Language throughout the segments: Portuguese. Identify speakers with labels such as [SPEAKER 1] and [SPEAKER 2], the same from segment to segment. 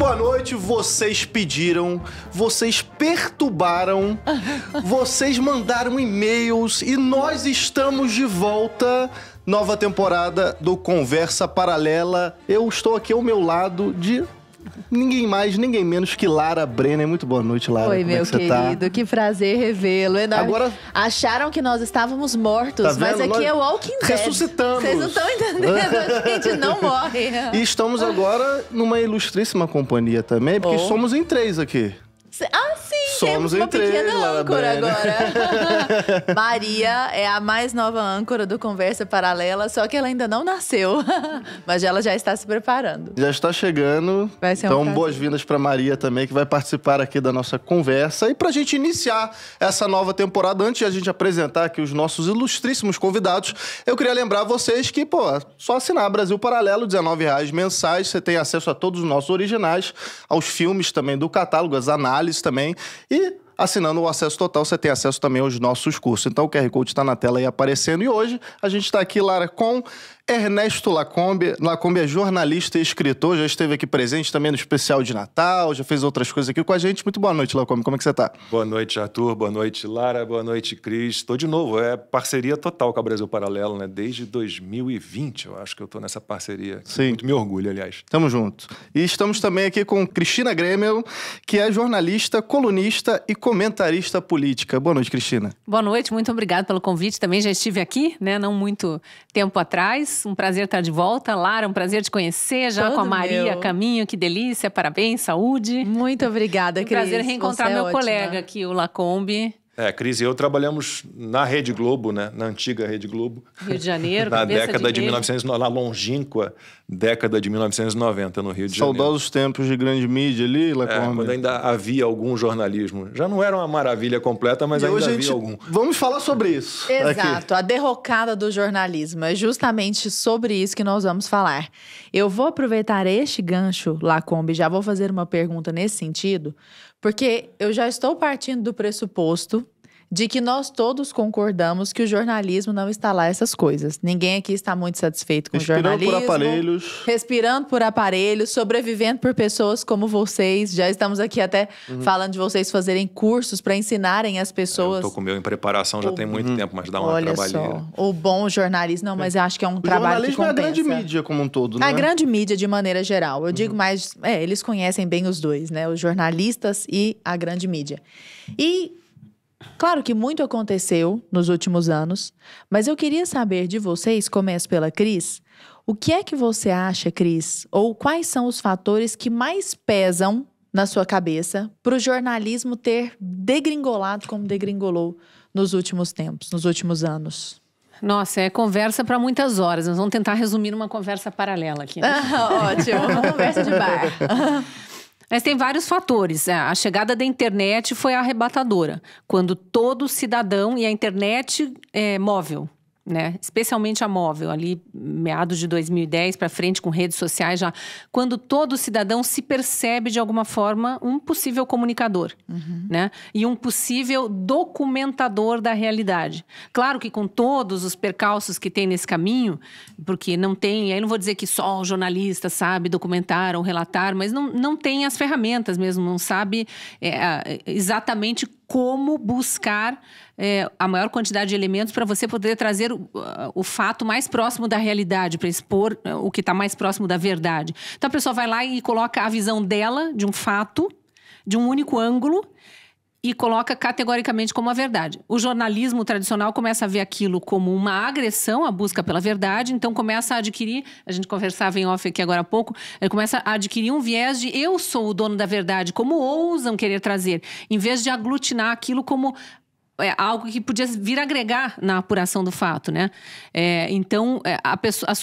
[SPEAKER 1] boa noite. Vocês pediram, vocês perturbaram, vocês mandaram e-mails e nós estamos de volta. Nova temporada do Conversa Paralela. Eu estou aqui ao meu lado de ninguém mais, ninguém menos que Lara Brenner. Muito boa noite, Lara. Oi, Como é meu é que tá? querido.
[SPEAKER 2] Tá? Que prazer revê-lo. É agora... Acharam que nós estávamos mortos, tá mas aqui é nós... é o Walking Dead. Ressuscitamos. Vocês não estão
[SPEAKER 3] entendendo, a gente não
[SPEAKER 2] morre.
[SPEAKER 1] E estamos agora numa ilustríssima companhia também, porque oh. somos em três aqui. Ah, sim, Somos temos uma pequena âncora agora.
[SPEAKER 2] Maria é a mais nova âncora do Conversa Paralela, só que ela ainda não nasceu, mas ela já está se preparando.
[SPEAKER 1] Já está chegando. Vai ser então, um boas-vindas para Maria também, que vai participar aqui da nossa conversa. E para a gente iniciar essa nova temporada, antes de a gente apresentar aqui os nossos ilustríssimos convidados, eu queria lembrar vocês que, pô, só assinar Brasil Paralelo, R$19,00 mensais, você tem acesso a todos os nossos originais, aos filmes também do catálogo, as análises análise também. E assinando o acesso total, você tem acesso também aos nossos cursos. Então o QR Code está na tela aí aparecendo. E hoje a gente está aqui, Lara, com Ernesto Lacombe. Lacombe é jornalista e escritor, já esteve aqui presente também no especial de Natal, já fez outras coisas aqui com a gente. Muito boa noite, Lacombe. Como é que você está?
[SPEAKER 4] Boa noite, Arthur. Boa noite, Lara. Boa noite, Cris. Estou de novo. É parceria total com a Brasil Paralelo, né? Desde 2020, eu acho que eu estou nessa
[SPEAKER 1] parceria. Sim. Muito me orgulho, aliás. Tamo junto. E estamos também aqui com Cristina Gremel, que é jornalista, colunista e comentarista política. Boa noite, Cristina.
[SPEAKER 5] Boa noite. Muito obrigado pelo convite. Também já estive aqui, né? Não muito tempo atrás um prazer estar de volta. Lara, um prazer te conhecer. Já Todo com a Maria meu. Caminho, que delícia. Parabéns, saúde. Muito obrigada, um Prazer reencontrar Você é meu é colega aqui, o Lacombe.
[SPEAKER 4] É, Cris e eu trabalhamos na Rede Globo, né? na antiga Rede Globo. Rio de
[SPEAKER 5] Janeiro, Na década de, de
[SPEAKER 4] 1990, na longínqua década de 1990 no Rio de Janeiro. Saudosos
[SPEAKER 1] tempos de grande mídia ali, Lacombe. É, quando
[SPEAKER 4] ainda havia algum jornalismo. Já não era uma maravilha completa, mas e ainda havia gente... algum. Vamos falar
[SPEAKER 1] sobre isso.
[SPEAKER 2] Exato, aqui. a derrocada do jornalismo. É justamente sobre isso que nós vamos falar. Eu vou aproveitar este gancho, Lacombe, já vou fazer uma pergunta nesse sentido, porque eu já estou partindo do pressuposto de que nós todos concordamos que o jornalismo não está lá essas coisas. Ninguém aqui está muito satisfeito com respirando o jornalismo. Respirando por aparelhos. Respirando por aparelhos, sobrevivendo por pessoas como vocês. Já estamos aqui até uhum. falando de vocês fazerem cursos para ensinarem as pessoas. Estou
[SPEAKER 4] com o meu em preparação já o...
[SPEAKER 1] tem uhum. muito uhum. tempo, mas dá uma Olha Só,
[SPEAKER 2] o bom jornalismo, não, mas eu acho que é um o trabalho que compensa. jornalismo é a
[SPEAKER 3] grande
[SPEAKER 1] mídia como um todo, né? A grande
[SPEAKER 2] mídia de maneira geral. Eu uhum. digo mais, é, eles conhecem bem os dois, né? Os jornalistas e a grande mídia. E Claro que muito aconteceu nos últimos anos, mas eu queria saber de vocês, começo pela Cris, o que é que você acha, Cris, ou quais são os fatores que mais pesam na sua cabeça para o jornalismo ter degringolado como degringolou nos últimos tempos, nos últimos anos?
[SPEAKER 5] Nossa, é conversa para muitas horas. Nós vamos tentar resumir uma conversa paralela aqui. Né? Ótimo, uma conversa de bar. Mas tem vários fatores. É, a chegada da internet foi arrebatadora, quando todo cidadão e a internet é, móvel né? Especialmente a móvel, ali meados de 2010 para frente com redes sociais já, quando todo cidadão se percebe de alguma forma um possível comunicador, uhum. né? E um possível documentador da realidade. Claro que com todos os percalços que tem nesse caminho, porque não tem, aí não vou dizer que só o jornalista sabe documentar ou relatar, mas não, não tem as ferramentas mesmo, não sabe é, exatamente como buscar é, a maior quantidade de elementos para você poder trazer o, o, fato mais próximo da realidade, para expor né, o que está mais próximo da verdade. Então a pessoa vai lá e coloca a visão dela de um fato, de um único ângulo, e coloca categoricamente como a verdade. O jornalismo tradicional começa a ver aquilo como uma agressão à busca pela verdade, então começa a adquirir, a gente conversava em off aqui agora há pouco, eh, começa a adquirir um viés de eu sou o dono da verdade, como ousam querer trazer, em vez de aglutinar aquilo como é algo que podia vir agregar na apuração do fato, né? É, então, a pessoa. A,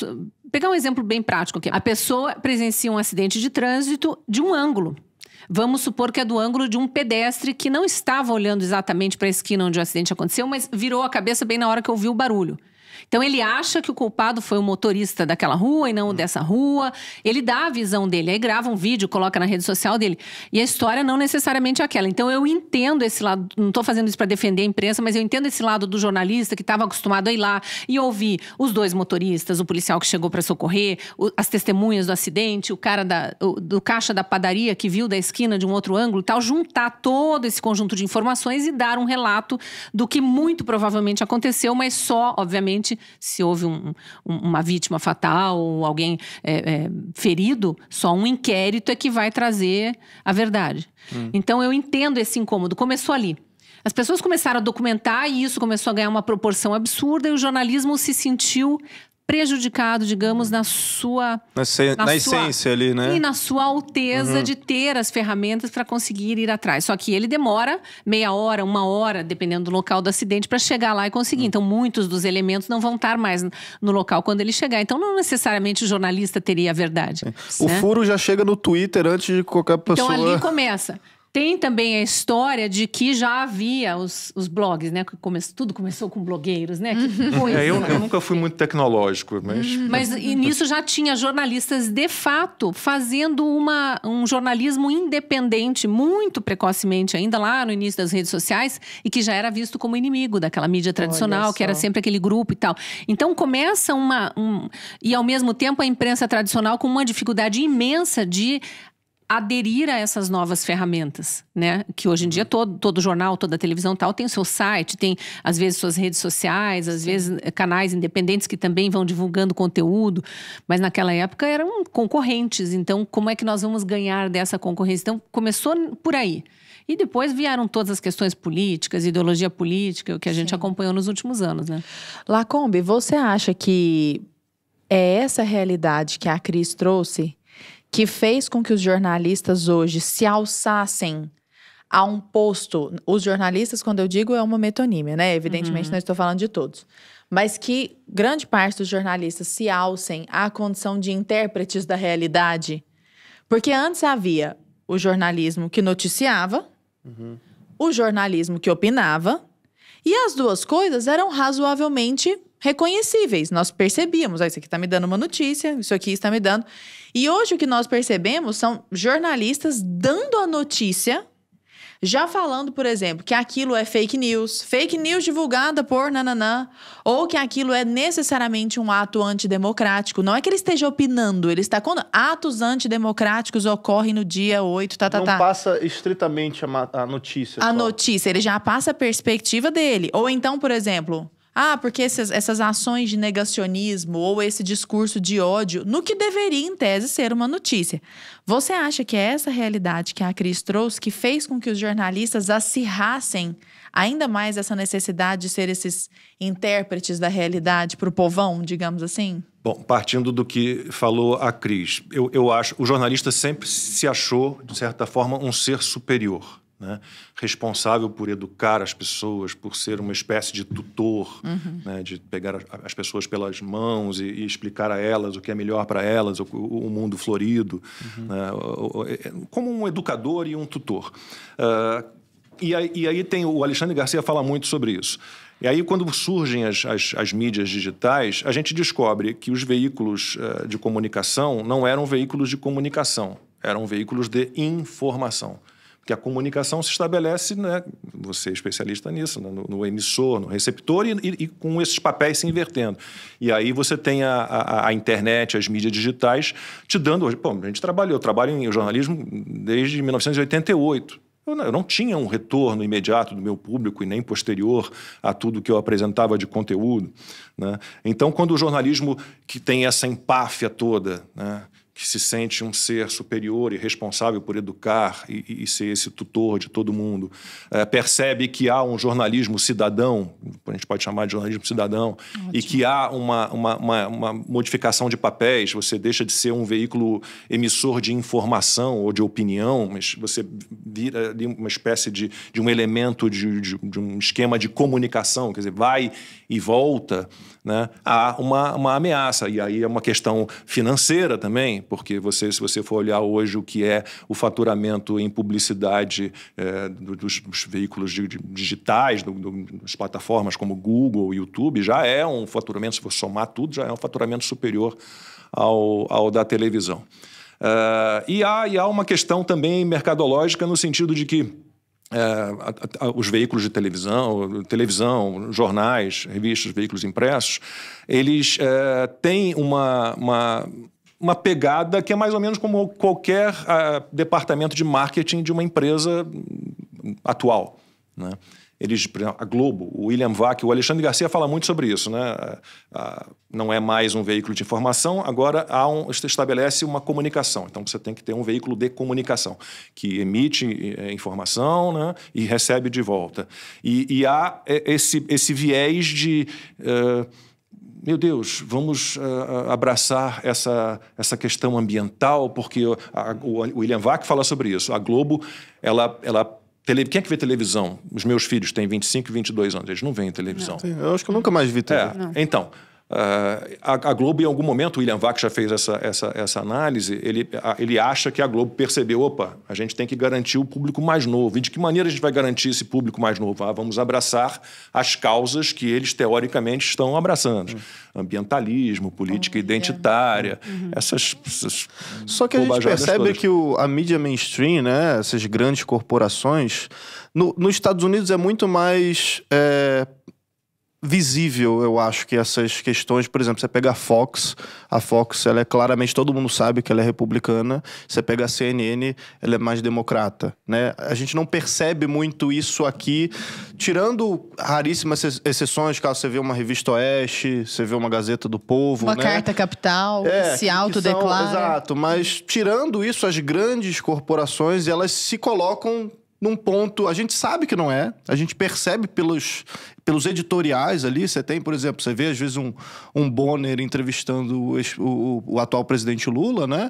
[SPEAKER 5] pegar um exemplo bem prático aqui. A pessoa presencia um acidente de trânsito de um ângulo. Vamos supor que é do ângulo de um pedestre que não estava olhando exatamente para a esquina onde o acidente aconteceu, mas virou a cabeça bem na hora que ouviu o barulho. Então ele acha que o culpado foi o motorista daquela rua e não o hum. dessa rua. Ele dá a visão dele, aí grava um vídeo, coloca na rede social dele. E a história não necessariamente é aquela. Então eu entendo esse lado, não estou fazendo isso para defender a imprensa, mas eu entendo esse lado do jornalista que estava acostumado a ir lá e ouvir os dois motoristas, o policial que chegou para socorrer, o, as testemunhas do acidente, o cara da, o, do caixa da padaria que viu da esquina de um outro ângulo e tal, juntar todo esse conjunto de informações e dar um relato do que muito provavelmente aconteceu, mas só, obviamente, Obviamente, se houve um, um, uma vítima fatal ou alguém é, é, ferido, só um inquérito é que vai trazer a verdade. Hum. Então, eu entendo esse incômodo. Começou ali. As pessoas começaram a documentar e isso começou a ganhar uma proporção absurda e o jornalismo se sentiu prejudicado, digamos, na sua.
[SPEAKER 1] Na, se, na, na sua, essência ali, né? E na
[SPEAKER 5] sua alteza uhum. de ter as ferramentas para conseguir ir atrás. Só que ele demora meia hora, uma hora, dependendo do local do acidente, para chegar lá e conseguir. Uhum. Então, muitos dos elementos não vão estar mais no local quando ele chegar. Então, não necessariamente o jornalista teria a verdade. Né?
[SPEAKER 1] O furo já chega no Twitter antes de qualquer pessoa. Então, ali
[SPEAKER 5] começa. Tem também a história de que já havia os, os blogs, né? Que come, tudo começou com blogueiros, né? Uhum. é, eu, né? eu, nunca
[SPEAKER 4] fui muito tecnológico, mas. Uhum.
[SPEAKER 5] Mas e nisso já tinha jornalistas, de fato, fazendo uma, um jornalismo independente, muito precocemente ainda, lá no início das redes sociais, e que já era visto como inimigo daquela mídia tradicional, que era sempre aquele grupo e tal. Então começa uma. Um, e ao mesmo tempo a imprensa tradicional com uma dificuldade imensa de aderir a essas novas ferramentas, né? Que hoje em dia uhum. todo, todo jornal, toda televisão tal tem o seu site, tem às vezes suas redes sociais, às Sim. vezes eh, canais independentes que também vão divulgando conteúdo, mas naquela época eram concorrentes, então como é que nós vamos ganhar dessa concorrência? Então começou por aí. E depois vieram todas as questões políticas, ideologia política, o que a gente Sim. acompanhou nos últimos anos, né?
[SPEAKER 2] Lacombe, você acha que é essa
[SPEAKER 5] realidade
[SPEAKER 2] que a Cris trouxe que fez com que os jornalistas hoje se alçassem a um posto. Os jornalistas, quando eu digo, é uma metonímia, né? Evidentemente, uhum. não estou falando de todos. Mas que grande parte dos jornalistas se alçem à condição de intérpretes da realidade. Porque antes havia o jornalismo que noticiava, uhum. o jornalismo que opinava, e as duas coisas eram razoavelmente reconhecíveis. Nós percebíamos, isso aqui está me dando uma notícia, isso aqui está me dando. E hoje o que nós percebemos são jornalistas dando a notícia, já falando, por exemplo, que aquilo é fake news, fake news divulgada por nananã, ou que aquilo é necessariamente um ato antidemocrático. Não é que ele esteja opinando, ele está quando atos antidemocráticos ocorrem no dia 8, tá, tá, Não tá. Não
[SPEAKER 1] passa estritamente a, a notícia. A só.
[SPEAKER 2] notícia, ele já passa a perspectiva dele. Ou então, por exemplo, ah, porque essas, essas ações de negacionismo ou esse discurso de ódio, no que deveria, em tese, ser uma notícia. Você acha que é essa realidade que a Cris trouxe que fez com que os jornalistas acirrassem ainda mais essa necessidade de ser esses intérpretes da realidade para o povão, digamos assim?
[SPEAKER 4] Bom, partindo do que falou a Cris, eu, eu acho o jornalista sempre se achou, de certa forma, um ser superior né? responsável por educar as pessoas, por ser uma espécie de tutor, uhum. né? de pegar as pessoas pelas mãos e, e, explicar a elas o que é melhor para elas, o, o, mundo florido, uhum. né? É, é, como um educador e um tutor. Uh, e, aí, e aí tem o Alexandre Garcia fala muito sobre isso. E aí, quando surgem as, as, as, mídias digitais, a gente descobre que os veículos uh, de comunicação não eram veículos de comunicação, eram veículos de informação que a comunicação se estabelece, né? você é especialista nisso, né? no, no, emissor, no receptor e, e, e, com esses papéis se invertendo. E aí você tem a, a, a internet, as mídias digitais te dando... Pô, a gente trabalhou, eu trabalho em jornalismo desde 1988. Eu não, eu não, tinha um retorno imediato do meu público e nem posterior a tudo que eu apresentava de conteúdo. Né? Então, quando o jornalismo que tem essa empáfia toda... Né? que se sente um ser superior e responsável por educar e, e ser esse tutor de todo mundo, é, percebe que há um jornalismo cidadão, a gente pode chamar de jornalismo cidadão, Ótimo. e que há uma, uma, uma, uma, modificação de papéis, você deixa de ser um veículo emissor de informação ou de opinião, mas você vira uma espécie de, de um elemento, de, de, de um esquema de comunicação, quer dizer, vai e volta, né? há uma, uma ameaça. E aí é uma questão financeira também, porque você, se você for olhar hoje o que é o faturamento em publicidade é, dos, dos, veículos de, de digitais, do, do, das plataformas como Google, YouTube, já é um faturamento, se for somar tudo, já é um faturamento superior ao, ao da televisão. Uh, e, há, e há uma questão também mercadológica no sentido de que é, os veículos de televisão, televisão, jornais, revistas, veículos impressos, eles é, têm uma, uma uma pegada que é mais ou menos como qualquer uh, departamento de marketing de uma empresa hum, atual. Né? Eles, a Globo, o William Vac, o Alexandre Garcia fala muito sobre isso. Né? Uh, não é mais um veículo de informação, agora há um, estabelece uma comunicação. Então você tem que ter um veículo de comunicação que emite eh, informação né? e recebe de volta. E, e há eh, esse, esse viés de. Uh, meu Deus, vamos uh, abraçar essa, essa questão ambiental, porque a, o William Vac fala sobre isso. A Globo, ela, ela Tele... Quem é que vê televisão? Os meus filhos têm 25 e 22 anos, eles não veem televisão. Não. Eu acho que eu nunca mais vi é, televisão. É. Então, Uh, a, a, Globo, em algum momento, o William Vac já fez essa, essa, essa análise, ele, a, ele acha que a Globo percebeu, opa, a gente tem que garantir o público mais novo. E de que maneira a gente vai garantir esse público mais novo? Ah, vamos abraçar as causas que eles, teoricamente, estão abraçando. Uhum. Ambientalismo, política oh, identitária, uhum. uhum. essas, essas, Só que a gente percebe todas.
[SPEAKER 1] que o, a mídia mainstream, né, essas grandes corporações, no, nos Estados Unidos é muito mais... É visível, eu acho, que essas questões, por exemplo, você pega a Fox, a Fox, ela é claramente, todo mundo sabe que ela é republicana, você pega a CNN, ela é mais democrata, né? A gente não percebe muito isso aqui, tirando raríssimas exceções, caso você vê uma revista Oeste, você vê uma Gazeta do Povo, Uma né? carta
[SPEAKER 2] capital, é, se autodeclara.
[SPEAKER 1] exato, mas tirando isso, as grandes corporações, elas se colocam num ponto. A gente sabe que não é, a gente percebe pelos, pelos editoriais ali. Você tem, por exemplo, você vê às vezes um, um Bonner entrevistando o, o, o atual presidente Lula, né?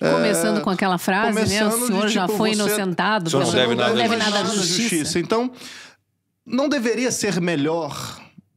[SPEAKER 1] É, começando é, com aquela
[SPEAKER 5] frase, né? O senhor de, já tipo, foi você, inocentado, não,
[SPEAKER 1] não deve nada, não deve nada à justiça. justiça. Então, não deveria ser melhor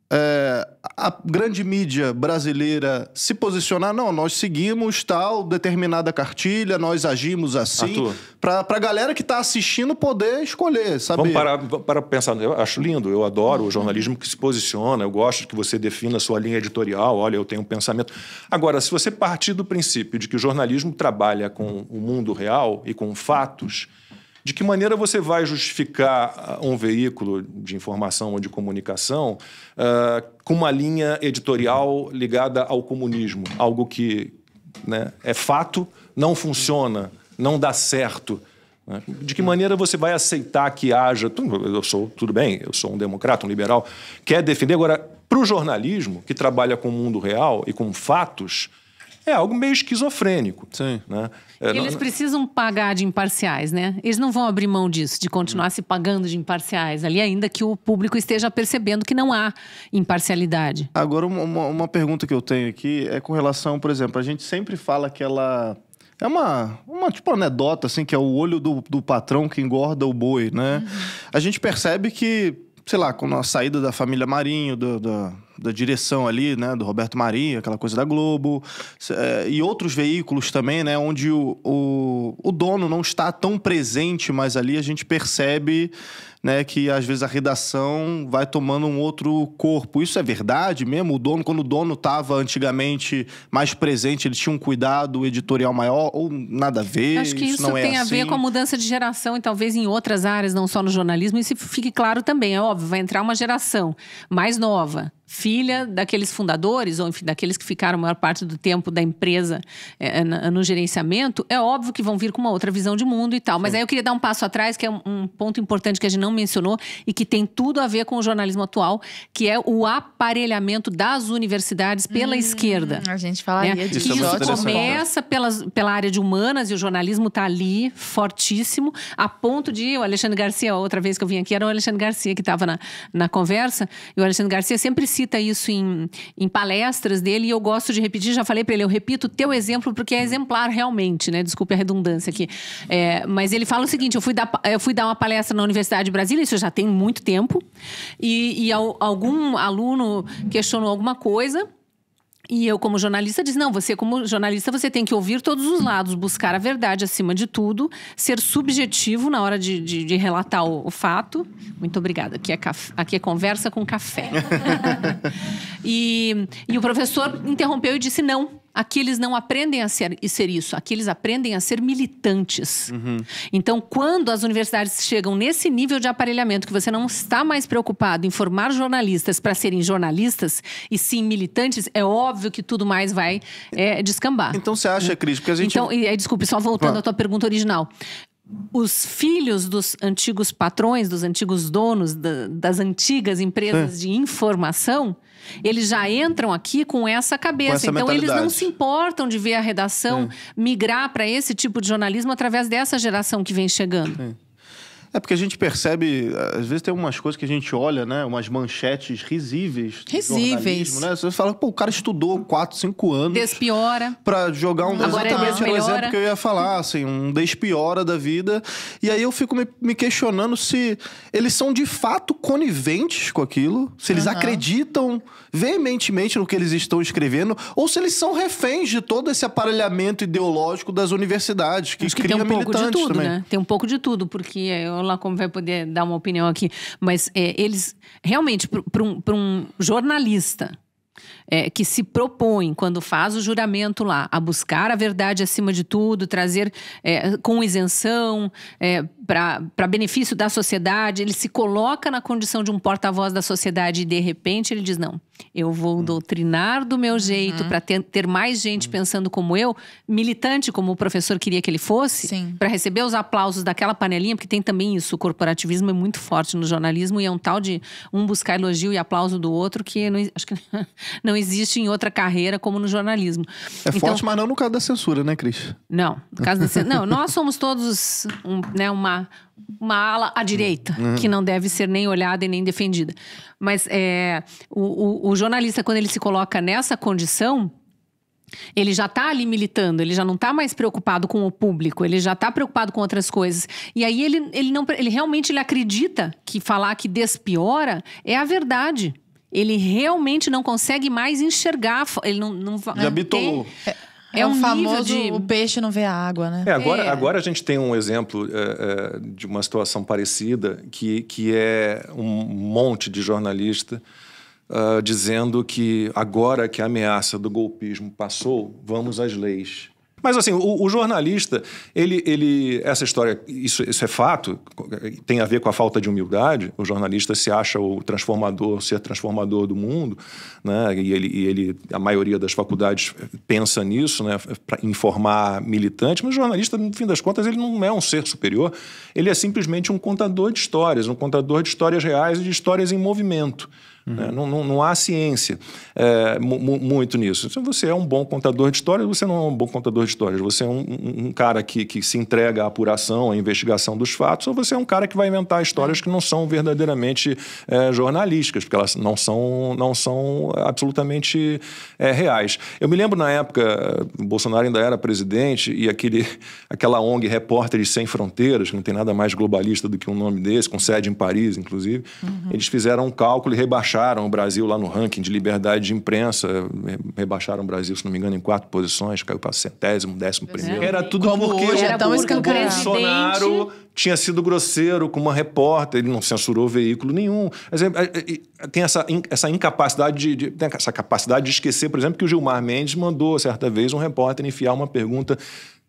[SPEAKER 1] é, a grande mídia brasileira se posicionar, não, nós seguimos tal determinada cartilha, nós agimos assim, para a galera que está assistindo poder escolher, saber. Vamos parar
[SPEAKER 4] para pensar, eu acho lindo, eu adoro o jornalismo que se posiciona, eu gosto que você defina a sua linha editorial, olha, eu tenho um pensamento. Agora, se você partir do princípio de que o jornalismo trabalha com o mundo real e com fatos de que maneira você vai justificar ah, um veículo de informação ou de comunicação uh, com uma linha editorial ligada ao comunismo? Algo que né, é fato, não funciona, não dá certo. Né? De que maneira você vai aceitar que haja. Eu sou, tudo bem, eu sou um democrata, um liberal, quer defender. Agora, para o jornalismo, que trabalha com o mundo real e com fatos, é algo meio esquizofrênico. Sim. Né? É, eles não...
[SPEAKER 5] precisam pagar de imparciais, né? Eles não vão abrir mão disso, de continuar hum. se pagando de imparciais ali, ainda que o público esteja percebendo que não há imparcialidade.
[SPEAKER 1] Agora, uma, uma pergunta que eu tenho aqui é com relação, por exemplo, a gente sempre fala que ela. É uma, uma tipo anedota, assim, que é o olho do, do patrão que engorda o boi, né? Uhum. A gente percebe que, sei lá, com a saída da família Marinho, do, do da direção ali, né, do Roberto Maria, aquela coisa da Globo, é, e outros veículos também, né, onde o, o, o, dono não está tão presente, mas ali a gente percebe né, que às vezes a redação vai tomando um outro corpo. Isso é verdade mesmo? O dono, quando o dono estava antigamente mais presente, ele tinha um cuidado editorial maior ou nada a ver? Acho que isso, isso é tem é a assim. ver com a
[SPEAKER 5] mudança de geração e talvez em outras áreas, não só no jornalismo. Isso fique claro também, é óbvio, vai entrar uma geração mais nova filha daqueles fundadores, ou enfim, daqueles que ficaram a maior parte do tempo da empresa é, é no gerenciamento, é óbvio que vão vir com uma outra visão de mundo e tal. Mas Sim. aí eu queria dar um passo atrás, que é um, um ponto importante que a gente não mencionou e que tem tudo a ver com o jornalismo atual, que é o aparelhamento das universidades pela hum, esquerda. A gente falaria né? disso. Isso, é isso começa pelas, pela área de humanas e o jornalismo está ali, fortíssimo, a ponto de o Alexandre Garcia, outra vez que eu vim aqui, era o Alexandre Garcia que estava na, na conversa, e o Alexandre Garcia sempre se cita isso em, em palestras dele e eu gosto de repetir, já falei para ele, eu repito o teu exemplo porque é exemplar realmente, né? Desculpe a redundância aqui. É, mas ele fala o seguinte, eu fui, dar, eu fui dar uma palestra na Universidade de Brasília, isso já tem muito tempo, e, e algum aluno questionou alguma coisa e eu, como jornalista, disse: não, você, como jornalista, você tem que ouvir todos os lados, buscar a verdade acima de tudo, ser subjetivo na hora de, de, de relatar o, o, fato. Muito obrigada, aqui é, aqui é conversa com café. e, e o professor interrompeu e disse: não, Aqui eles não aprendem a ser, a ser isso, aqui eles aprendem a ser militantes. Uhum. Então, quando as universidades chegam nesse nível de aparelhamento, que você não está mais preocupado em formar jornalistas para serem jornalistas, e sim militantes, é óbvio que tudo mais vai é, descambar. Então, você acha, né? Cris? Porque a gente. Então, e, desculpe, só voltando ah. à tua pergunta original os filhos dos antigos patrões, dos antigos donos, da, das antigas empresas Sim. É. de informação, eles já entram aqui com essa cabeça. Com essa então, eles não se importam de ver a redação é. migrar para esse tipo de jornalismo através dessa geração que vem chegando.
[SPEAKER 3] É.
[SPEAKER 1] É porque a gente percebe, às vezes tem umas coisas que a gente olha, né? Umas manchetes risíveis. Risíveis. Né? Você fala, pô, o cara estudou 4, 5 anos.
[SPEAKER 5] Despiora.
[SPEAKER 1] Pra jogar um. Agora é exatamente é era o exemplo que eu ia falar, assim, um despiora da vida. E aí eu fico me, me questionando se eles são de fato coniventes com aquilo, se eles uhum. acreditam veementemente no que eles estão escrevendo, ou se eles são reféns de todo esse aparelhamento ideológico das universidades, que, Acho que cria tem um pouco de tudo, também. né?
[SPEAKER 5] Tem um pouco de tudo, porque eu o Lacombe vai poder dar uma opinião aqui, mas é, eles realmente, para um, um jornalista é, que se propõe, quando faz o juramento lá, a buscar a verdade acima de tudo, trazer é, com isenção é, para benefício da sociedade, ele se coloca na condição de um porta-voz da sociedade e, de repente, ele diz: não, eu vou hum. doutrinar do meu jeito uhum. para ter, ter, mais gente uhum. pensando como eu, militante, como o professor queria que ele fosse, para receber os aplausos daquela panelinha, porque tem também isso, o corporativismo é muito forte no jornalismo e é um tal de um buscar elogio e aplauso do outro que não, acho que não não existe em outra carreira como no jornalismo. É então, forte, mas
[SPEAKER 1] não no caso da censura, né, Cris?
[SPEAKER 5] Não, no caso da censura. não, nós somos todos um, né, uma, uma ala à direita, uhum. que não deve ser nem olhada e nem defendida. Mas é, o, o, o jornalista, quando ele se coloca nessa condição, ele já está ali militando, ele já não está mais preocupado com o público, ele já está preocupado com outras coisas. E aí ele, ele, não, ele realmente ele acredita que falar que despiora é a verdade. Ele realmente não consegue mais enxergar. Ele não, não Já bitolou. É, é, é um famoso de... o peixe não vê a água, né? É,
[SPEAKER 4] agora, é. agora a gente tem um exemplo é, é de uma situação parecida, que, que é um monte de jornalista uh, dizendo que agora que a ameaça do golpismo passou, vamos às leis. Mas assim, o, o, jornalista, ele, ele, essa história, isso, isso é fato, tem a ver com a falta de humildade. O jornalista se acha o transformador, ser transformador do mundo, né? E ele, e ele a maioria das faculdades pensa nisso, né? Para informar militante. Mas o jornalista, no fim das contas, ele não é um ser superior. Ele é simplesmente um contador de histórias, um contador de histórias reais e de histórias em movimento. Uhum. Né? Não, não, não, há ciência é, muito nisso. Se então, você é um bom contador de histórias, você não é um bom contador de histórias. Você é um, um, um cara que, que se entrega à apuração, à investigação dos fatos, ou você é um cara que vai inventar histórias que não são verdadeiramente é, jornalísticas, porque elas não são, não são absolutamente é, reais. Eu me lembro na época, Bolsonaro ainda era presidente, e aquele, aquela ONG Repórteres Sem Fronteiras, que não tem nada mais globalista do que um nome desse, com sede em Paris, inclusive, uhum. eles fizeram um cálculo e rebaixaram rebaixaram o Brasil lá no ranking de liberdade de imprensa, rebaixaram o Brasil, se não me engano, em quatro posições, caiu para centésimo, décimo é. primeiro. Era tudo Como porque hoje é tão o Bolsonaro tinha sido grosseiro com uma repórter, ele não censurou veículo nenhum. É, é, tem essa, essa incapacidade de, de tem essa capacidade de esquecer, por exemplo, que o Gilmar Mendes mandou certa vez um repórter enfiar uma pergunta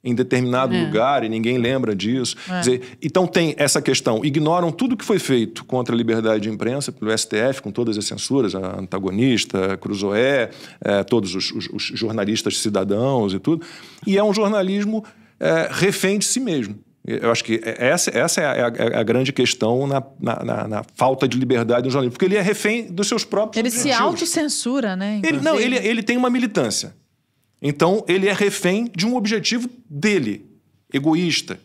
[SPEAKER 4] em determinado é. lugar e ninguém lembra disso. É. Dizer, então tem essa questão. Ignoram tudo que foi feito contra a liberdade de imprensa pelo STF, com todas as censuras, a antagonista, a Cruzoé, é, todos os, os, os, jornalistas cidadãos e tudo. E é um jornalismo é, refém de si mesmo. Eu acho que é, essa, essa é, a, é é a grande questão na, na, na, na, falta de liberdade do jornalismo, porque ele é refém dos seus próprios. Ele objetivos. se
[SPEAKER 2] autocensura, né? Ele, não, ele,
[SPEAKER 4] ele tem uma militância. Então, ele é refém de um objetivo dele, egoísta,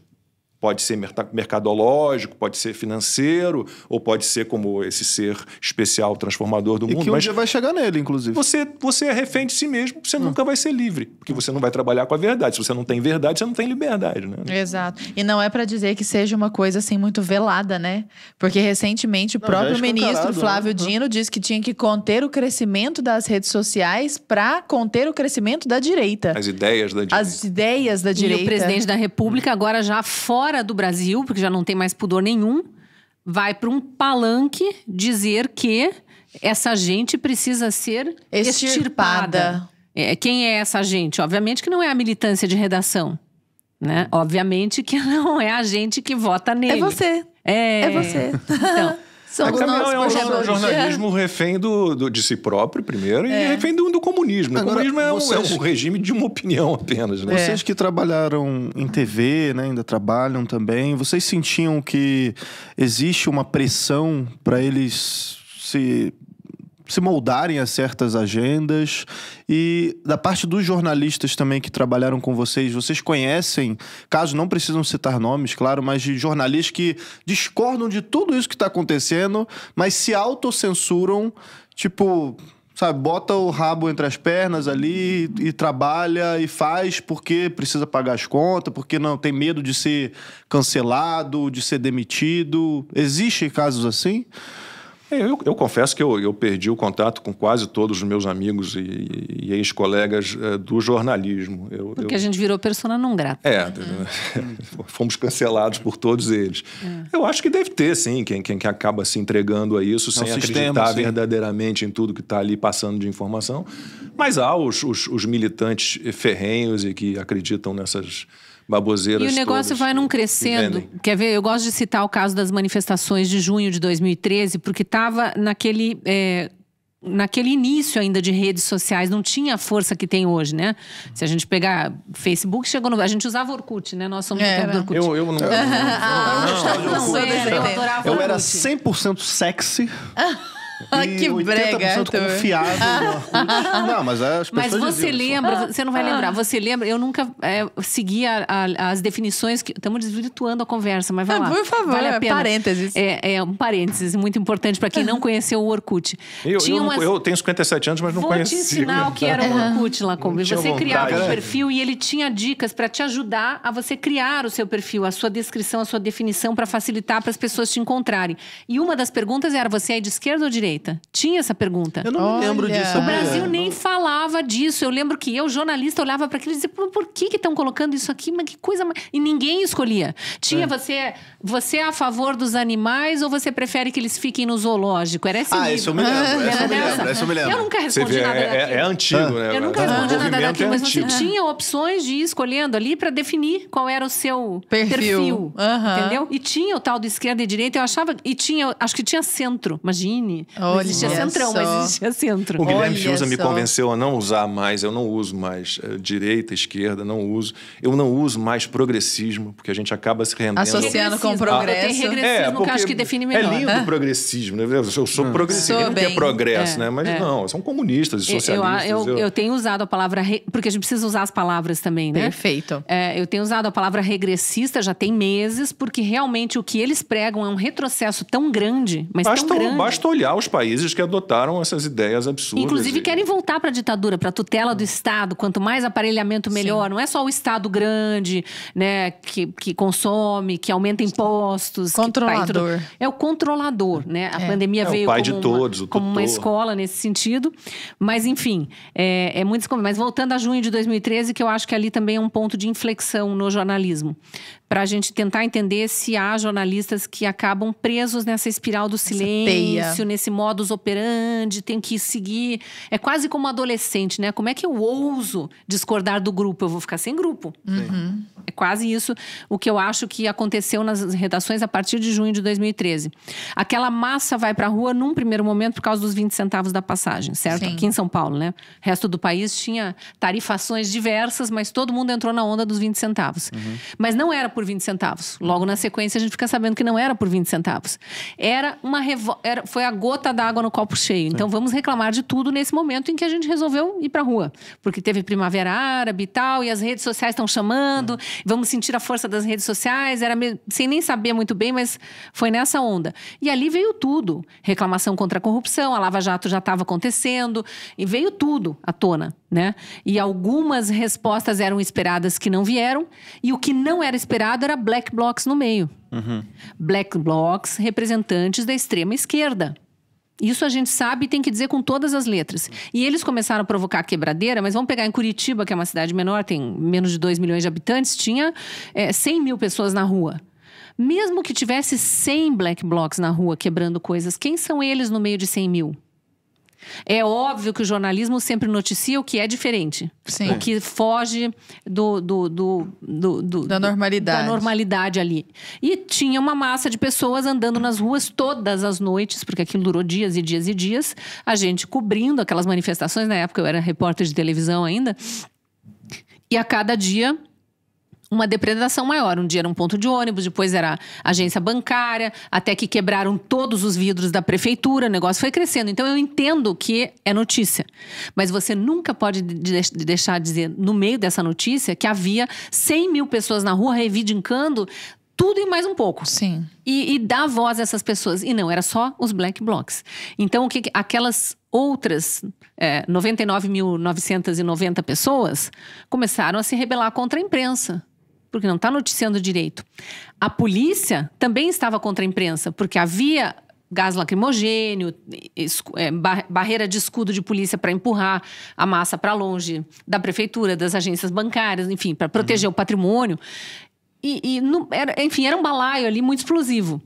[SPEAKER 4] Pode ser mercadológico, pode ser financeiro, ou pode ser como esse ser especial transformador do e mundo. Que um mas dia vai chegar nele, inclusive. Você, você é refém de si mesmo, você hum. nunca vai ser livre, porque você não vai trabalhar com a verdade. Se você não tem verdade, você não tem liberdade, né?
[SPEAKER 2] Exato. E não é para dizer que seja uma coisa assim muito velada, né? Porque recentemente o não, próprio é ministro né? Flávio né? Dino disse que tinha que conter o crescimento das redes sociais para conter o crescimento da direita.
[SPEAKER 4] As ideias da direita.
[SPEAKER 2] As
[SPEAKER 5] ideias da direita. E o presidente da República agora já fora fora do Brasil, porque já não tem mais pudor nenhum, vai para um palanque dizer que essa gente precisa ser extirpada. extirpada. É, quem é essa gente? Obviamente que não é a militância de redação. Né? Obviamente que não é a gente que vota é nele. É você. É, é você. Então,
[SPEAKER 4] Somos a é um jornalismo refém do, do, de si próprio, primeiro,
[SPEAKER 1] é. e refém do, do comunismo. Agora, o comunismo é, vocês... um, é um,
[SPEAKER 4] regime de uma opinião apenas. Né? É. Vocês
[SPEAKER 1] que trabalharam em TV, né, ainda trabalham também, vocês sentiam que existe uma pressão para eles se se moldarem a certas agendas e da parte dos jornalistas também que trabalharam com vocês, vocês conhecem, caso não precisam citar nomes, claro, mas de jornalistas que discordam de tudo isso que está acontecendo, mas se autocensuram, tipo, sabe, bota o rabo entre as pernas ali e, e, trabalha e faz porque precisa pagar as contas, porque não tem medo de ser cancelado, de ser demitido. Existem casos assim?
[SPEAKER 3] É, eu,
[SPEAKER 4] eu, confesso que eu, eu, perdi o contato com quase todos os meus amigos e, e ex-colegas é, do jornalismo. Eu, Porque a gente
[SPEAKER 5] virou persona não grata.
[SPEAKER 4] É, é. fomos cancelados por todos eles. É. Eu acho que deve ter, sim, quem, quem acaba se entregando a isso sem acreditar verdadeiramente em tudo que está ali passando de informação. Mas há os, os, os militantes ferrenhos e que acreditam nessas baboseiras. E o negócio vai num crescendo.
[SPEAKER 5] Quer ver? Eu gosto de citar o caso das manifestações de junho de 2013, porque estava naquele. É, naquele início ainda de redes sociais, não tinha a força que tem hoje, né? Se a gente pegar Facebook, chegou no... A gente usava Orkut, né? Nós somos é, do Orkut. Ah, eu, não... eu, não, eu era
[SPEAKER 1] 100% sexy.
[SPEAKER 5] Ah, e que 80% brega. confiável no Não, mas as é pessoas. Mas você diziam, lembra, você não vai ah. lembrar. Você lembra? Eu nunca é, segui a, a, as definições que. Estamos desvirtuando a conversa, mas vai ah, lá. Por favor, vale a é pena. parênteses. É, é um parênteses muito importante para quem não conheceu o Orkut. Eu, eu, umas... eu, tenho
[SPEAKER 4] 57 anos, mas não conheci. Vou te ensinar o que era o é. Orkut,
[SPEAKER 5] Lacombe. Você vontade, criava um né? perfil e ele tinha dicas para te ajudar a você criar o seu perfil, a sua descrição, a sua definição, para facilitar para as pessoas te encontrarem. E uma das perguntas era: você é de esquerda ou direita? direita. Tinha essa pergunta. Eu não Olha. me lembro disso. O Brasil nem falava disso. Eu lembro que eu, jornalista, olhava para aquilo e dizia: por que estão colocando isso aqui? Mas que coisa. E ninguém escolhia. Tinha é. você, você é a favor dos animais ou você prefere que eles fiquem no zoológico? Era esse ah, Isso eu me lembro. essa, eu eu nunca respondi nada é, daquilo. É, é
[SPEAKER 3] antigo, ah. né? Eu nunca ah. respondi nada daquilo, mas você tinha
[SPEAKER 5] opções de ir escolhendo ali para definir qual era o seu perfil. perfil Entendeu? E tinha o tal do esquerda e direita, eu achava. E tinha, acho que tinha centro, imagine.
[SPEAKER 3] Olha existia centrão, só. mas existia
[SPEAKER 5] centro. O Guilherme Fiuza me convenceu
[SPEAKER 4] a não usar mais, eu não uso mais eh, direita, esquerda, não uso. Eu não uso mais progressismo, porque a gente acaba se rendendo. Associando com o progresso. Ah, tem regressismo é, que acho que define é melhor. É lindo né? progressismo, né? Eu sou hum. progressista, sou é bem, é progresso, é, né? Mas é. não, são comunistas e socialistas. Eu, eu, eu,
[SPEAKER 5] tenho usado a palavra, re... porque a gente precisa usar as palavras também, né? Perfeito. É, eu tenho usado a palavra regressista já tem meses, porque realmente o que eles pregam é um retrocesso tão grande, mas basta, tão grande.
[SPEAKER 4] Basta olhar os os países que adotaram essas ideias
[SPEAKER 3] absurdas. Inclusive, e...
[SPEAKER 5] querem voltar para a ditadura, para a tutela do Estado. Quanto mais aparelhamento, melhor. Sim. Não é só o Estado grande, né, que, que consome, que aumenta impostos. Tá controlador. Que... é o controlador, né? A é. pandemia é, veio como, uma, como uma, escola nesse sentido. Mas, enfim, é, é muito... Mas voltando a junho de 2013, que eu acho que ali também é um ponto de inflexão no jornalismo para a gente tentar entender se há jornalistas que acabam presos nessa espiral do silêncio, nesse modus operandi, tem que seguir. É quase como adolescente, né? Como é que eu ouso discordar do grupo? Eu vou ficar sem grupo. Uhum. É quase isso o que eu acho que aconteceu nas redações a partir de junho de 2013. Aquela massa vai para a rua num primeiro momento por causa dos 20 centavos da passagem, certo? Sim. Aqui em São Paulo, né? O resto do país tinha tarifações diversas, mas todo mundo entrou na onda dos 20 centavos. Uhum. Mas não era por 20 centavos. Logo na sequência a gente fica sabendo que não era por 20 centavos. Era uma revo... era... foi a gota d'água no copo cheio. Sim. Então vamos reclamar de tudo nesse momento em que a gente resolveu ir para a rua, porque teve primavera árabe e tal e as redes sociais estão chamando. Uhum vamos sentir a força das redes sociais, era meio, sem nem saber muito bem, mas foi nessa onda. E ali veio tudo: reclamação contra a corrupção, a Lava Jato já estava acontecendo, e veio tudo à tona, né? E algumas respostas eram esperadas que não vieram, e o que não era esperado era black blocs no meio. Uhum. Black blocs, representantes da extrema esquerda isso a gente sabe e tem que dizer com todas as letras. E eles começaram a provocar quebradeira, mas vamos pegar em Curitiba, que é uma cidade menor, tem menos de 2 milhões de habitantes, tinha é, eh, 100 mil pessoas na rua. Mesmo que tivesse 100 black blocs na rua quebrando coisas, quem são eles no meio de 100 mil? É óbvio que o jornalismo sempre noticia o que é diferente. Sim. O que foge do, do, do, do, da normalidade. Da normalidade ali. E tinha uma massa de pessoas andando nas ruas todas as noites, porque aquilo durou dias e dias e dias. A gente cobrindo aquelas manifestações. Na época eu era repórter de televisão ainda. E a cada dia uma depredação maior. Um dia era um ponto de ônibus, depois era agência bancária, até que quebraram todos os vidros da prefeitura, o negócio foi crescendo. Então eu entendo que é notícia. Mas você nunca pode deixar de dizer, no meio dessa notícia, que havia 100 mil pessoas na rua reivindicando tudo e mais um pouco. Sim. E, e dar voz a essas pessoas. E não, era só os black blocs. Então, o que aquelas outras é, 99.990 pessoas começaram a se rebelar contra a imprensa porque não está noticiando direito. A polícia também estava contra a imprensa, porque havia gás lacrimogênio, é, barreira de escudo de polícia para empurrar a massa para longe da prefeitura, das agências bancárias, enfim, para proteger uhum. o patrimônio. E, e enfim, era um balaio ali muito explosivo.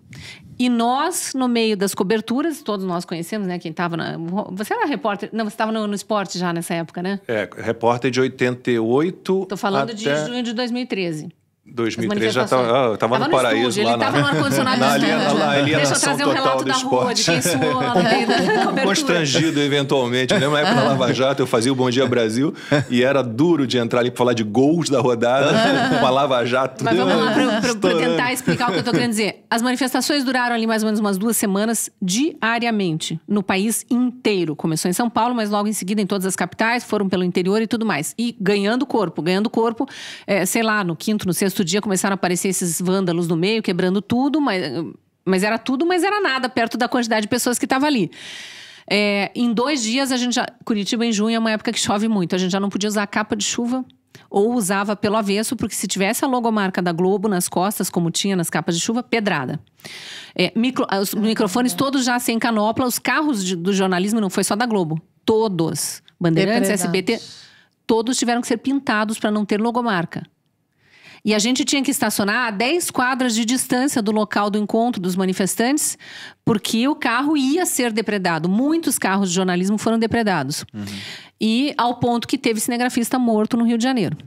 [SPEAKER 5] E nós, no meio das coberturas, todos nós conhecemos, né? Quem estava na. Você era repórter. Não, você estava no, no, esporte já nessa época, né?
[SPEAKER 4] É, repórter de 88. Estou falando até... de junho
[SPEAKER 5] de 2013.
[SPEAKER 4] 2003 já estava ah, tava no, no paraíso estúdio, lá ele estava na... no ar-condicionado na, na, na, Deixa eu trazer um relato da esporte. rua, de quem suou lá na, na Constrangido, eventualmente. Eu lembro na época da Lava Jato, eu fazia o Bom Dia Brasil e era duro de entrar ali para falar de gols da rodada com a Lava Jato. Mas vamos lá,
[SPEAKER 5] para tentar explicar o que eu estou querendo dizer. As manifestações duraram ali mais ou menos umas duas semanas diariamente, no país inteiro. Começou em São Paulo, mas logo em seguida em todas as capitais, foram pelo interior e tudo mais. E ganhando corpo, ganhando corpo, é, sei lá, no quinto, no sexto justo dia começaram a aparecer esses vândalos no meio, quebrando tudo, mas, mas era tudo, mas era nada perto da quantidade de pessoas que estava ali. É, em dois dias, a gente já, Curitiba em junho é uma época que chove muito. A gente já não podia usar capa de chuva ou usava pelo avesso, porque se tivesse a logomarca da Globo nas costas, como tinha nas capas de chuva, pedrada. É, micro, ah, os microfones todos já sem canopla, os carros de, do jornalismo não foi só da Globo, todos. Bandeirantes, SBT, todos tiveram que ser pintados para não ter logomarca. E a gente tinha que estacionar a 10 quadras de distância do local do encontro dos manifestantes, porque o carro ia ser depredado. Muitos carros de jornalismo foram depredados. Uhum. E ao ponto que teve cinegrafista morto no Rio de Janeiro.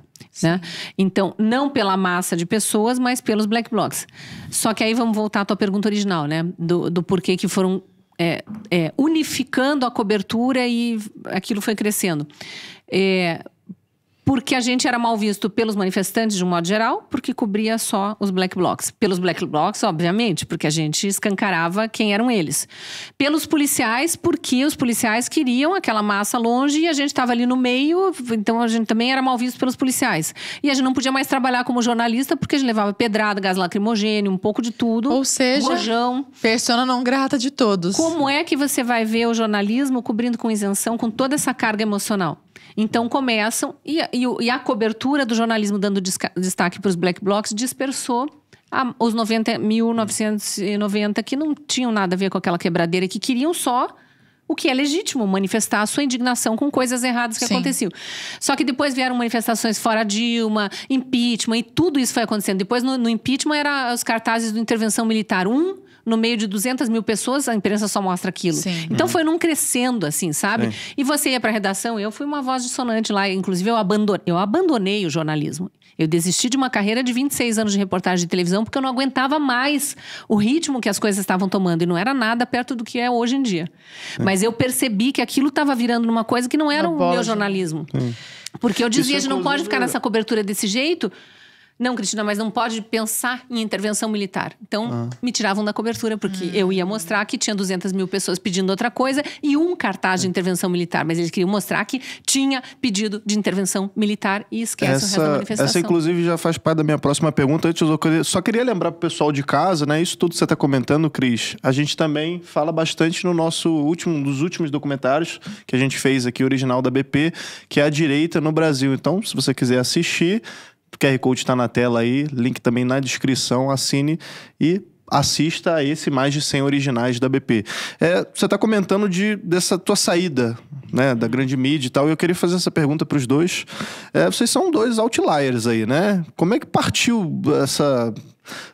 [SPEAKER 5] Né? Então, não pela massa de pessoas, mas pelos black blocs. Só que aí vamos voltar à tua pergunta original, né? Do, do porquê que foram é, é, unificando a cobertura e aquilo foi crescendo. É, porque a gente era mal visto pelos manifestantes de um modo geral, porque cobria só os black blocs. Pelos black blocs, obviamente, porque a gente escancarava quem eram eles. Pelos policiais, porque os policiais queriam aquela massa longe e a gente estava ali no meio, então a gente também era mal visto pelos policiais. E a gente não podia mais trabalhar como jornalista porque a gente levava pedrada, gás lacrimogêneo, um pouco de tudo. Ou seja, rojão. persona não grata de todos. Como é que você vai ver o jornalismo cobrindo com isenção com toda essa carga emocional? Então começam, e, e, e a cobertura do jornalismo dando destaque para os black blocs dispersou a, os 90, 1990 que não tinham nada a ver com aquela quebradeira, que queriam só o que é legítimo, manifestar a sua indignação com coisas erradas que Sim. aconteciam. Só que depois vieram manifestações fora Dilma, impeachment, e tudo isso foi acontecendo. Depois, no, no impeachment, eram os cartazes do intervenção militar. Um no meio de 200 mil pessoas, a imprensa só mostra aquilo. Sim. Então uhum. foi num crescendo, assim, sabe? Sim. E você ia pra redação, eu fui uma voz dissonante lá. Inclusive, eu abandonei, eu abandonei o jornalismo. Eu desisti de uma carreira de 26 anos de reportagem de televisão porque eu não aguentava mais o ritmo que as coisas estavam tomando. E não era nada perto do que é hoje em dia. Sim. Mas eu percebi que aquilo estava virando numa coisa que não era o meu jornalismo. Sim. Porque eu dizia, a gente não pode ficar nessa cobertura desse jeito, não, Cristina, mas não pode pensar em intervenção militar. Então, ah. me tiravam da cobertura, porque hum. eu ia mostrar que tinha 200 mil pessoas pedindo outra coisa e um cartaz de é. intervenção militar. Mas eles queriam mostrar que tinha pedido de intervenção militar e esquece essa, o resto da manifestação. Essa,
[SPEAKER 1] inclusive, já faz parte da minha próxima pergunta. Antes, eu queria, só queria lembrar pro pessoal de casa, né? Isso tudo que você tá comentando, Cris. A gente também fala bastante no nosso último, um dos últimos documentários que a gente fez aqui, original da BP, que é a direita no Brasil. Então, se você quiser assistir, QR Code está na tela aí, link também na descrição, assine e assista a esse mais de 100 originais da BP. É, você está comentando de, dessa tua saída né, da grande mídia e tal, e eu queria fazer essa pergunta para os dois. É, vocês são dois outliers aí, né? Como é que partiu essa...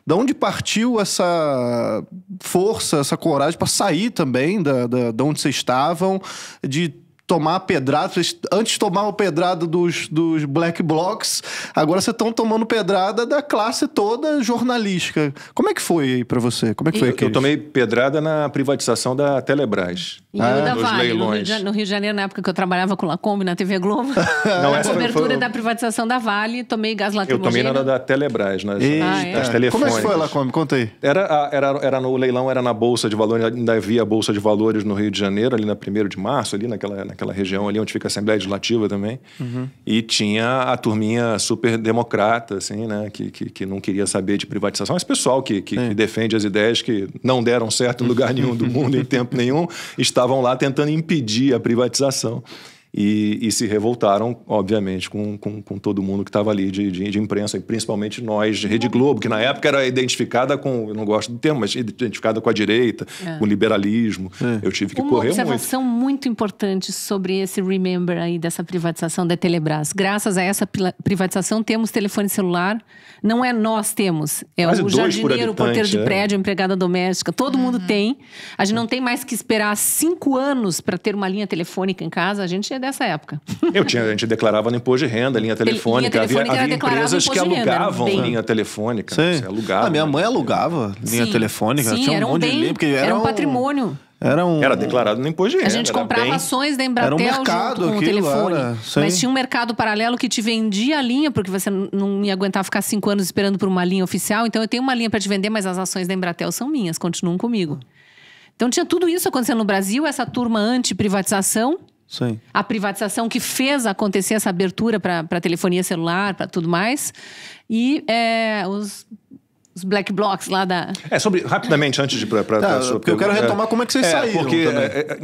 [SPEAKER 1] Da onde partiu essa força, essa coragem para sair também da, da, da onde vocês estavam, de tomar pedrada. Vocês antes tomavam pedrada dos, dos black blocs, agora vocês estão tomando pedrada da classe toda jornalística. Como é que foi aí para você? Como é que e, foi Eu
[SPEAKER 4] tomei pedrada na privatização da Telebrás. E ah, da né, vale, leilões. No Rio, de,
[SPEAKER 5] no, Rio de, Janeiro, na época que eu trabalhava com Lacombe na TV Globo, Não, na cobertura foi, da privatização da Vale, tomei gás
[SPEAKER 4] lacrimogêneo. Eu tomei na da Telebrás, nas, e... nas, ah, é. Como é que foi, Lacombe? Conta aí. Era, era, era no leilão, era na Bolsa de Valores, ainda havia Bolsa de Valores no Rio de Janeiro, ali na 1 de março, ali naquela aquela região ali onde fica a Assembleia Legislativa também. Uhum. E tinha a turminha super democrata, assim, né? Que, que, que não queria saber de privatização. Esse pessoal que, que, que, defende as ideias que não deram certo em lugar nenhum do mundo, em tempo nenhum, estavam lá tentando impedir a privatização. E, e, se revoltaram, obviamente, com, com, com todo mundo que estava ali de, de, de, imprensa, e principalmente nós de Rede Globo, que na época era identificada com, eu não gosto do termo, mas identificada com a direita, é. com o liberalismo. É. Eu tive que Uma correr muito. Uma observação
[SPEAKER 5] muito importante sobre esse remember aí dessa privatização da Telebrás. Graças a essa privatização, temos telefone celular. Não é nós temos, é Quase o jardineiro, o porteiro de é. prédio, a empregada doméstica. Todo uhum. mundo tem. A gente não tem mais que esperar cinco anos para ter uma linha telefônica em casa. A gente é dessa época.
[SPEAKER 4] Eu tinha, a gente declarava no imposto de renda, linha telefônica. Linha telefônica havia, havia empresas que alugavam renda, linha telefônica. Sim. Você alugava. A ah, minha mãe alugava linha Sim. telefônica. Sim, tinha um,
[SPEAKER 5] um monte bem, de linha, era, era um, um patrimônio.
[SPEAKER 1] Era, um... era declarado no imposto de renda. A gente comprava bem... ações
[SPEAKER 5] da Embratel era um mercado, junto com o telefone. Era, mas tinha um mercado paralelo que te vendia a linha, porque você não ia aguentar ficar cinco anos esperando por uma linha oficial. Então eu tenho uma linha para te vender, mas as ações da Embratel são minhas, continuam comigo. Então tinha tudo isso acontecendo no Brasil, essa turma anti-privatização. Sim. A privatização que fez acontecer essa abertura para telefonia celular, para tudo mais. E é, os os black blocks lá da. É,
[SPEAKER 4] sobre. Rapidamente, antes de. Pra, pra, tá, porque eu quero retomar como é que vocês é, saíram. Porque, é,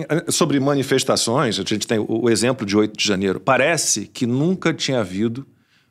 [SPEAKER 4] é, é, sobre manifestações, a gente tem o, o, exemplo de 8 de janeiro. Parece que nunca tinha havido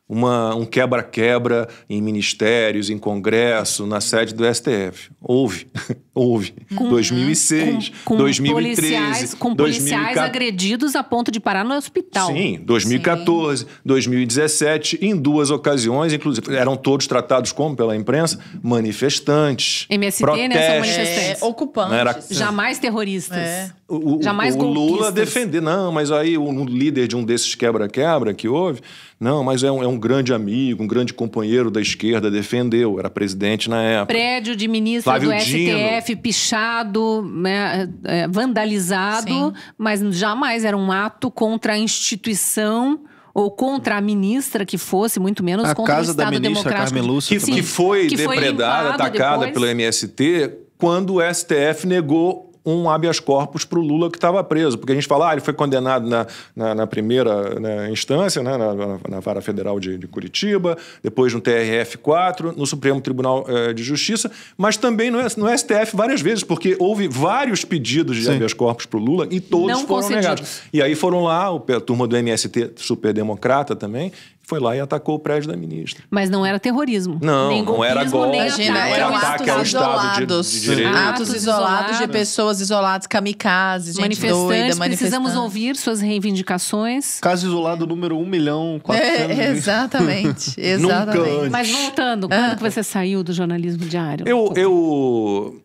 [SPEAKER 4] uma, um quebra-quebra em ministérios, em congresso, na sede do STF. Houve. Houve. 2006, com, com 2013. Policiais, com 2014. policiais
[SPEAKER 5] agredidos a ponto de parar no hospital. Sim,
[SPEAKER 4] 2014, Sim. 2017, em duas ocasiões, inclusive, eram todos tratados como pela imprensa? Manifestantes.
[SPEAKER 5] MST, protestos, né? São manifestantes. É, ocupantes. Era... Jamais terroristas. É. O, Jamais o, o Lula
[SPEAKER 4] defender, não, mas aí um líder de um desses quebra-quebra que houve, não, mas é um, é um grande amigo, um grande companheiro da esquerda, defendeu, era presidente na época.
[SPEAKER 5] Prédio de ministro Flávio do STF. Dino, chefe pichado, né, é, é, vandalizado, Sim. mas jamais era um ato contra a instituição ou contra a ministra que fosse, muito menos a contra casa o Estado da ministra democrático. Carmen Lúcia, que, que, foi que depredada, atacada
[SPEAKER 4] depois. pelo MST, quando o STF negou um habeas corpus para o Lula que estava preso. Porque a gente fala, ah, ele foi condenado na, na, na primeira na né, instância, né, na, na, Vara Federal de, de, Curitiba, depois no TRF-4, no Supremo Tribunal eh, de Justiça, mas também no, no, STF várias vezes, porque houve vários pedidos de Sim. habeas corpus para o Lula e todos Não foram negados. E aí foram lá, a turma do MST superdemocrata também, foi lá e atacou o prédio da ministra.
[SPEAKER 5] Mas não era terrorismo. Não, nem não era golpe, Imagina, não era ataque ao Estado de, de direito. Atos, isolados de pessoas isoladas, kamikazes, manifestantes, doida, precisamos ouvir suas reivindicações.
[SPEAKER 1] Caso isolado número 1 milhão, 400 é, Exatamente, exatamente. Nunca antes. Mas
[SPEAKER 5] voltando, quando ah. você saiu do jornalismo diário?
[SPEAKER 1] Eu, eu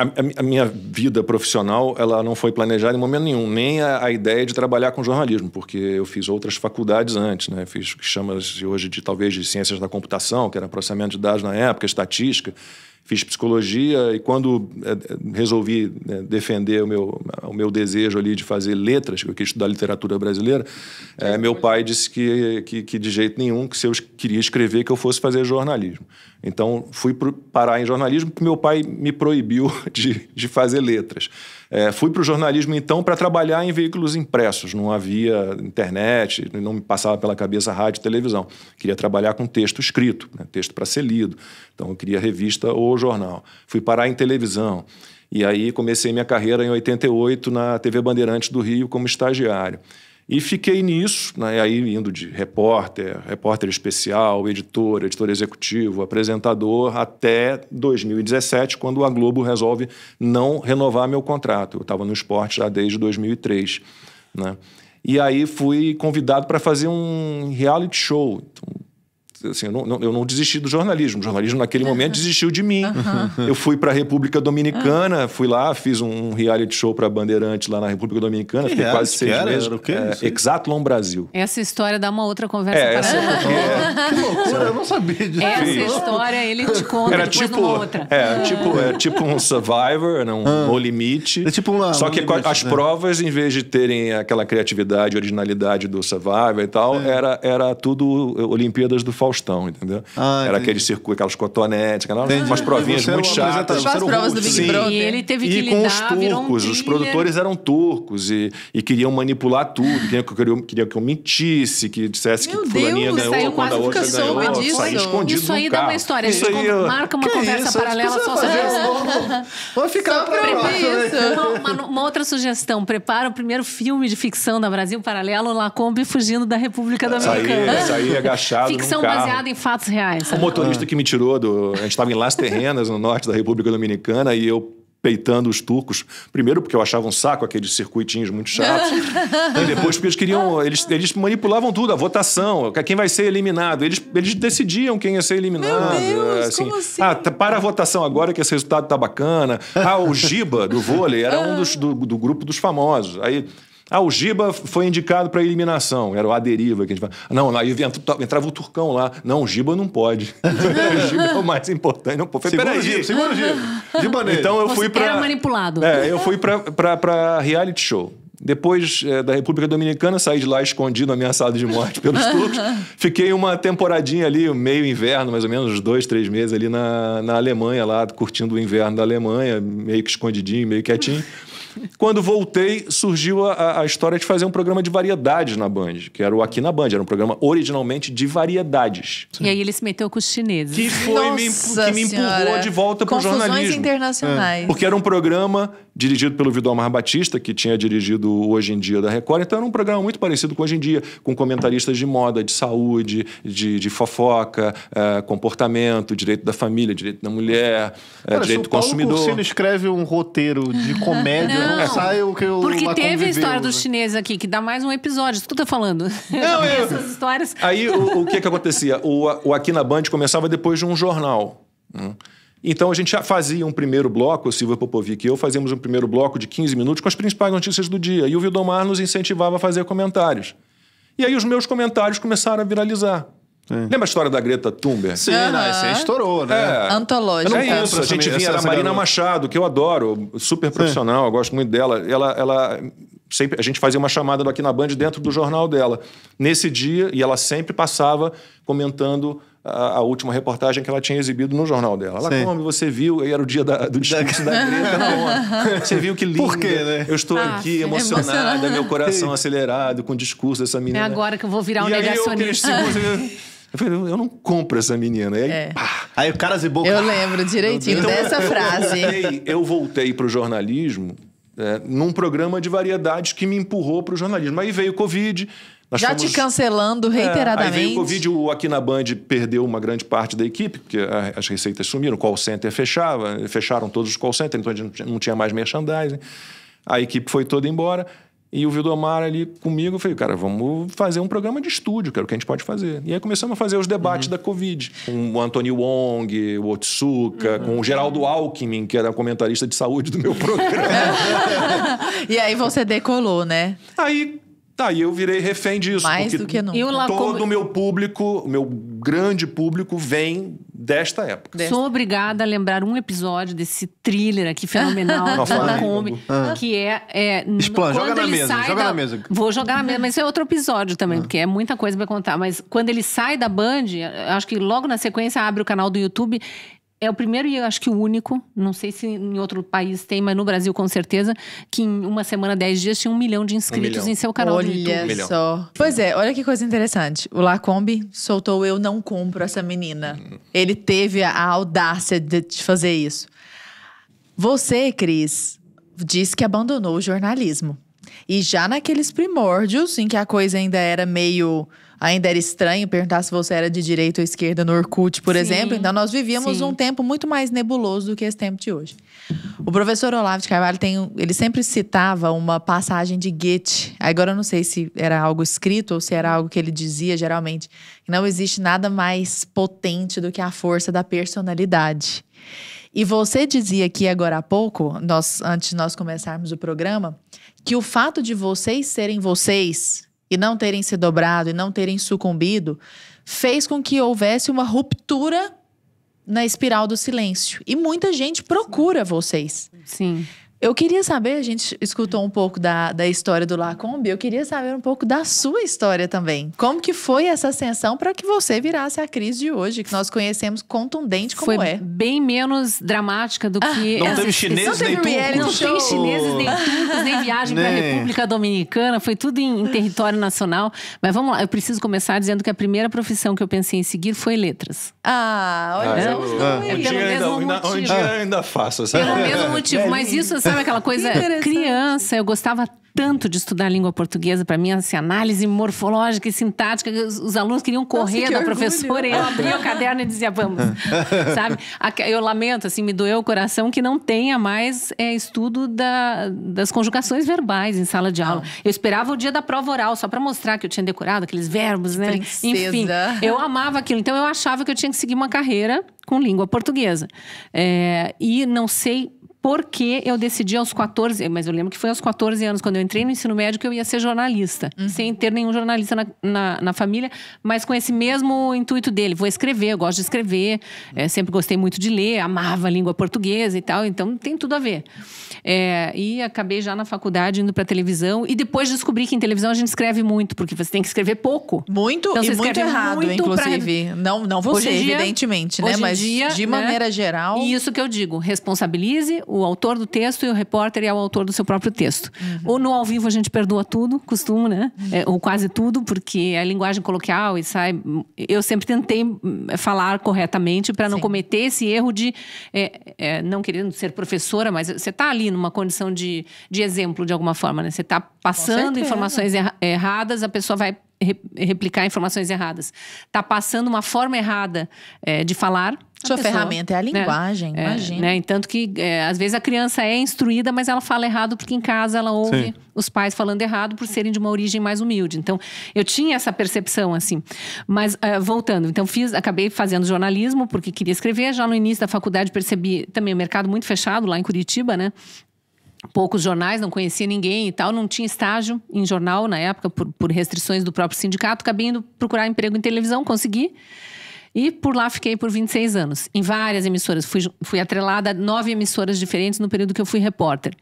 [SPEAKER 4] a, a, minha vida profissional ela não foi planejada em momento nenhum, nem a, a, ideia de trabalhar com jornalismo, porque eu fiz outras faculdades antes, né? Fiz o que chama-se hoje de talvez de ciências da computação, que era processamento de dados na época, estatística fiz psicologia e quando eh, resolvi né, defender o meu, o meu desejo ali de fazer letras, que eu queria estudar literatura brasileira, é, meu pai disse que, que, que, de jeito nenhum, que se eu queria escrever, que eu fosse fazer jornalismo. Então, fui pro, parar em jornalismo porque meu pai me proibiu de, de fazer letras. É, fui para o jornalismo, então, para trabalhar em veículos impressos. Não havia internet, não me passava pela cabeça rádio e televisão. Queria trabalhar com texto escrito, né? texto para ser lido. Então, eu queria revista ou jornal. Fui parar em televisão. E aí comecei minha carreira em 88 na TV Bandeirantes do Rio como estagiário. E fiquei nisso, né? aí indo de repórter, repórter especial, editor, editor executivo, apresentador, até 2017, quando a Globo resolve não renovar meu contrato. Eu estava no esporte já desde 2003. Né? E aí fui convidado para fazer um reality show. Então, assim, eu, não, eu não desisti do jornalismo. O jornalismo, naquele momento, desistiu de mim. Uhum. Eu fui para a República Dominicana, fui lá, fiz um reality show para Bandeirante lá na República Dominicana, que fiquei quase seis era, meses. Era o quê? É, Exatlon Brasil.
[SPEAKER 5] Essa história dá uma outra conversa. É, essa é, é que loucura, eu não
[SPEAKER 3] sabia disso. Essa história ele te conta era tipo, outra.
[SPEAKER 4] É, tipo, é tipo um Survivor, né, um ah. No Limite. É tipo uma, Só que limite, as né? provas, em vez de terem aquela criatividade, originalidade do Survivor e tal, é. era, era tudo Olimpíadas do Fall Faustão, entendeu? Ah, era aquele circuito, aquelas cotonetes, aquelas entendi. umas provinhas é muito chatas. provas do Big Brother. E ele teve que com os turcos. Um os produtores eram turcos e, e queriam manipular tudo. Queriam, queriam, queriam que eu mentisse, que dissesse Meu que fulaninha Deus, ganhou quando a outra ganhou. Disso. Saí
[SPEAKER 3] escondido Isso aí dá uma história. Isso aí, é- marca uma conversa isso? paralela só sobre isso. Vou ficar para isso.
[SPEAKER 5] Uma outra sugestão. Prepara o primeiro filme de ficção da Brasil Paralelo, Lacombe fugindo da República Dominicana. Isso aí, isso aí agachado Ficção baseado em fatos
[SPEAKER 3] reais. Sabe? O motorista
[SPEAKER 4] que me tirou do. A gente estava em Las Terrenas, no norte da República Dominicana, e eu peitando os turcos. Primeiro porque eu achava um saco aqueles circuitinhos muito chatos.
[SPEAKER 3] e depois
[SPEAKER 4] porque eles queriam... Eles, eles manipulavam tudo, a votação, quem vai ser eliminado. Eles, eles decidiam quem ia ser eliminado. Meu Deus, assim, assim? Ah, tá, para a votação agora que esse resultado tá bacana. Ah, o Giba, do vôlei, era um dos, do, do grupo dos famosos. Aí ah, o Giba foi indicado para eliminação, era o Aderiva que a gente fala. Não, lá entrava o Turcão lá. Não, o Giba não pode. o Giba é o mais importante. Não, foi, segura o Giba, segura o Giba. Giba nele. Então eu fui para era
[SPEAKER 5] manipulado. É,
[SPEAKER 4] eu fui para reality show. Depois é, da República Dominicana, saí de lá escondido, ameaçado de morte pelos turcos. Fiquei uma temporadinha ali, meio inverno, mais ou menos, dois, três meses ali na, na Alemanha, lá curtindo o inverno da Alemanha, meio que escondidinho, meio quietinho. Quando voltei, surgiu a, a história de fazer um programa de variedades na Band, que era o Aqui na Band. Era um programa originalmente de variedades.
[SPEAKER 5] Sim. E aí ele se meteu com os chineses. Que foi me, que me empurrou de volta para o jornalismo. Confusões internacionais. É.
[SPEAKER 4] Porque era um programa dirigido pelo Vidomar Batista, que tinha dirigido Hoje em Dia da Record. Então era um programa muito parecido com Hoje em Dia, com comentaristas de moda, de saúde, de, de fofoca, eh, comportamento, direito da família, direito da mulher, eh, Cara, direito do consumidor. Se o
[SPEAKER 1] escreve um roteiro de comédia, não, não sai o que eu Porque teve a história
[SPEAKER 5] dos né? chineses aqui, que dá mais um episódio. Tu tá falando. Não, eu... Essas histórias. Aí
[SPEAKER 4] o, o que que acontecia? O, o Aqui na Band começava depois de um jornal. Né? Então a gente já fazia um primeiro bloco, o Silva Popovic e eu fazíamos um primeiro bloco de 15 minutos com as principais notícias do dia. E o Vildomar nos incentivava a fazer comentários. E aí os meus comentários começaram a viralizar. Sim. É. Lembra a história da Greta Thunberg? Sim, uhum. não, isso aí
[SPEAKER 1] estourou, né? É. Antológica. É isso, a gente vinha, a Marina
[SPEAKER 4] Machado, que eu adoro, super profissional, eu gosto muito dela. Ela, ela sempre, a gente fazia uma chamada aqui na Band dentro do jornal dela. Nesse dia, e ela sempre passava comentando a, última reportagem que ela tinha exibido no jornal dela. Ela, Sim. como você viu, aí era o dia da, do discurso da, da Greta na ONU. Você viu que lindo. Por quê, né? Eu estou ah, aqui emocionada, emocionada, meu coração acelerado com o discurso dessa menina. É
[SPEAKER 5] agora que eu vou virar um e negacionista. Aí eu,
[SPEAKER 4] Eu falei, eu não compro essa menina. E aí, é. pá. aí o cara zibou. Eu lembro direitinho então, dessa eu frase. Voltei, eu voltei para o jornalismo é, num programa de variedades que me empurrou para o jornalismo. Aí veio o Covid, nós Já fomos... te
[SPEAKER 2] cancelando reiteradamente. É, aí veio o Covid,
[SPEAKER 4] o aqui na Band perdeu uma grande parte da equipe, porque as receitas sumiram, o call center fechava, fecharam todos os call centers, então a gente não tinha mais merchandising. A equipe foi toda embora. E o Vildomar ali comigo, eu falei, cara, vamos fazer um programa de estúdio, cara, é o que a gente pode fazer. E aí começamos a fazer os debates uhum. da Covid, com o Antônio Wong, o Otsuka, uhum. com o Geraldo Alckmin, que era comentarista de saúde
[SPEAKER 2] do meu programa.
[SPEAKER 3] e
[SPEAKER 2] aí você decolou, né? Aí
[SPEAKER 4] Tá, e eu virei refém disso.
[SPEAKER 3] Mais do que nunca. Todo o
[SPEAKER 2] meu público, o meu grande público,
[SPEAKER 4] vem desta época. Sou
[SPEAKER 5] obrigada a lembrar um episódio desse thriller aqui fenomenal Nossa, da Kombi, que é... é Explana, joga na mesa, joga da... na mesa. Vou jogar na mesa, mas isso é outro episódio também, ah. porque é muita coisa pra contar. Mas quando ele sai da Band, acho que logo na sequência abre o canal do YouTube é o primeiro e eu acho que o único, não sei se em outro país tem, mas no Brasil com certeza, que em uma semana, dez dias, tinha um milhão de inscritos um em seu canal olha do
[SPEAKER 2] YouTube. só. Pois é, olha que coisa interessante. O Lacombe soltou Eu Não Compro Essa Menina. Ele teve a audácia de fazer isso. Você, Cris, disse que abandonou o jornalismo. E já naqueles primórdios, em que a coisa ainda era meio ainda era estranho perguntar se você era de direita ou esquerda no Orkut, por sim, exemplo. Então, nós vivíamos sim. um tempo muito mais nebuloso do que esse tempo de hoje. O professor Olavo de Carvalho, tem, ele sempre citava uma passagem de Goethe. Agora, eu não sei se era algo escrito ou se era algo que ele dizia, geralmente. não existe nada mais potente do que a força da personalidade. E você dizia aqui agora há pouco, nós, antes de nós começarmos o programa, que o fato de vocês serem vocês, e não terem se dobrado e não terem sucumbido, fez com que houvesse uma ruptura na espiral do silêncio. E muita gente procura vocês. Sim. Eu queria saber, a gente escutou um pouco da, da história do Lacombe, eu queria saber um pouco da sua história também. Como que foi essa ascensão para que você virasse a crise de hoje, que
[SPEAKER 5] nós conhecemos contundente como foi é? bem menos dramática do
[SPEAKER 2] que...
[SPEAKER 1] Ah, não teve chineses
[SPEAKER 3] nem turcos. Não show. tem chineses nem turcos, nem viagem para a República
[SPEAKER 5] Dominicana, foi tudo em, em território nacional. Mas vamos lá, eu preciso começar dizendo que a primeira profissão que eu pensei em seguir foi letras. Ah,
[SPEAKER 3] olha. Ah, eu, ah, eu, eu, eu, eu, eu, eu,
[SPEAKER 4] ainda faço. Sabe? Pelo mesmo motivo, é mas isso assim, Sabe aquela coisa
[SPEAKER 5] criança? Eu gostava tanto de estudar língua portuguesa para mim, essa assim, análise morfológica e sintática, os alunos queriam correr Nossa, que da professora e eu abria o caderno e dizia, vamos. Sabe? Eu lamento, assim, me doeu o coração que não tenha mais é, estudo da, das conjugações verbais em sala de aula. Ah. Eu esperava o dia da prova oral, só para mostrar que eu tinha decorado aqueles verbos, né? Princesa. Enfim, eu amava aquilo. Então eu achava que eu tinha que seguir uma carreira com língua portuguesa. É, e não sei porque eu decidi aos 14, mas eu lembro que foi aos 14 anos, quando eu entrei no ensino médio, que eu ia ser jornalista, uhum. sem ter nenhum jornalista na, na, na, família, mas com esse mesmo intuito dele. Vou escrever, eu gosto de escrever, é, sempre gostei muito de ler, amava a língua portuguesa e tal, então tem tudo a ver. É, e acabei já na faculdade indo para televisão, e depois descobri que em televisão a gente escreve muito, porque você tem que escrever pouco. Muito então, e muito errado, muito inclusive. Pra... Não, não você, dia, evidentemente, né? Mas dia, de né? maneira né? geral. E isso que eu digo, responsabilize o autor do texto e o repórter é o autor do seu próprio texto. Uhum. Ou no ao vivo a gente perdoa tudo, costumo, né? Uhum. É, ou quase tudo, porque é linguagem coloquial e sai. Eu sempre tentei hum, falar corretamente para não Sim. cometer esse erro de é, é, não querendo ser professora, mas você está ali numa condição de, de exemplo de alguma forma, né? Você está passando informações erra erradas, a pessoa vai replicar informações erradas. Está passando uma forma errada é, de falar sua ferramenta é a né? linguagem, é, né? imagina. É, né? Tanto que, é, às vezes, a criança é instruída, mas ela fala errado porque em casa ela ouve Sim. os pais falando errado por serem de uma origem mais humilde. Então, eu tinha essa percepção, assim. Mas, é, voltando, então, fiz, acabei fazendo jornalismo porque queria escrever. Já no início da faculdade percebi também o mercado muito fechado lá em Curitiba, né? poucos jornais, não conhecia ninguém e tal, não tinha estágio em jornal na época, por, por restrições do próprio sindicato. Acabei indo procurar emprego em televisão, consegui. E por lá fiquei por 26 anos, em várias emissoras. Fui, fui atrelada a nove emissoras diferentes no período que eu fui repórter.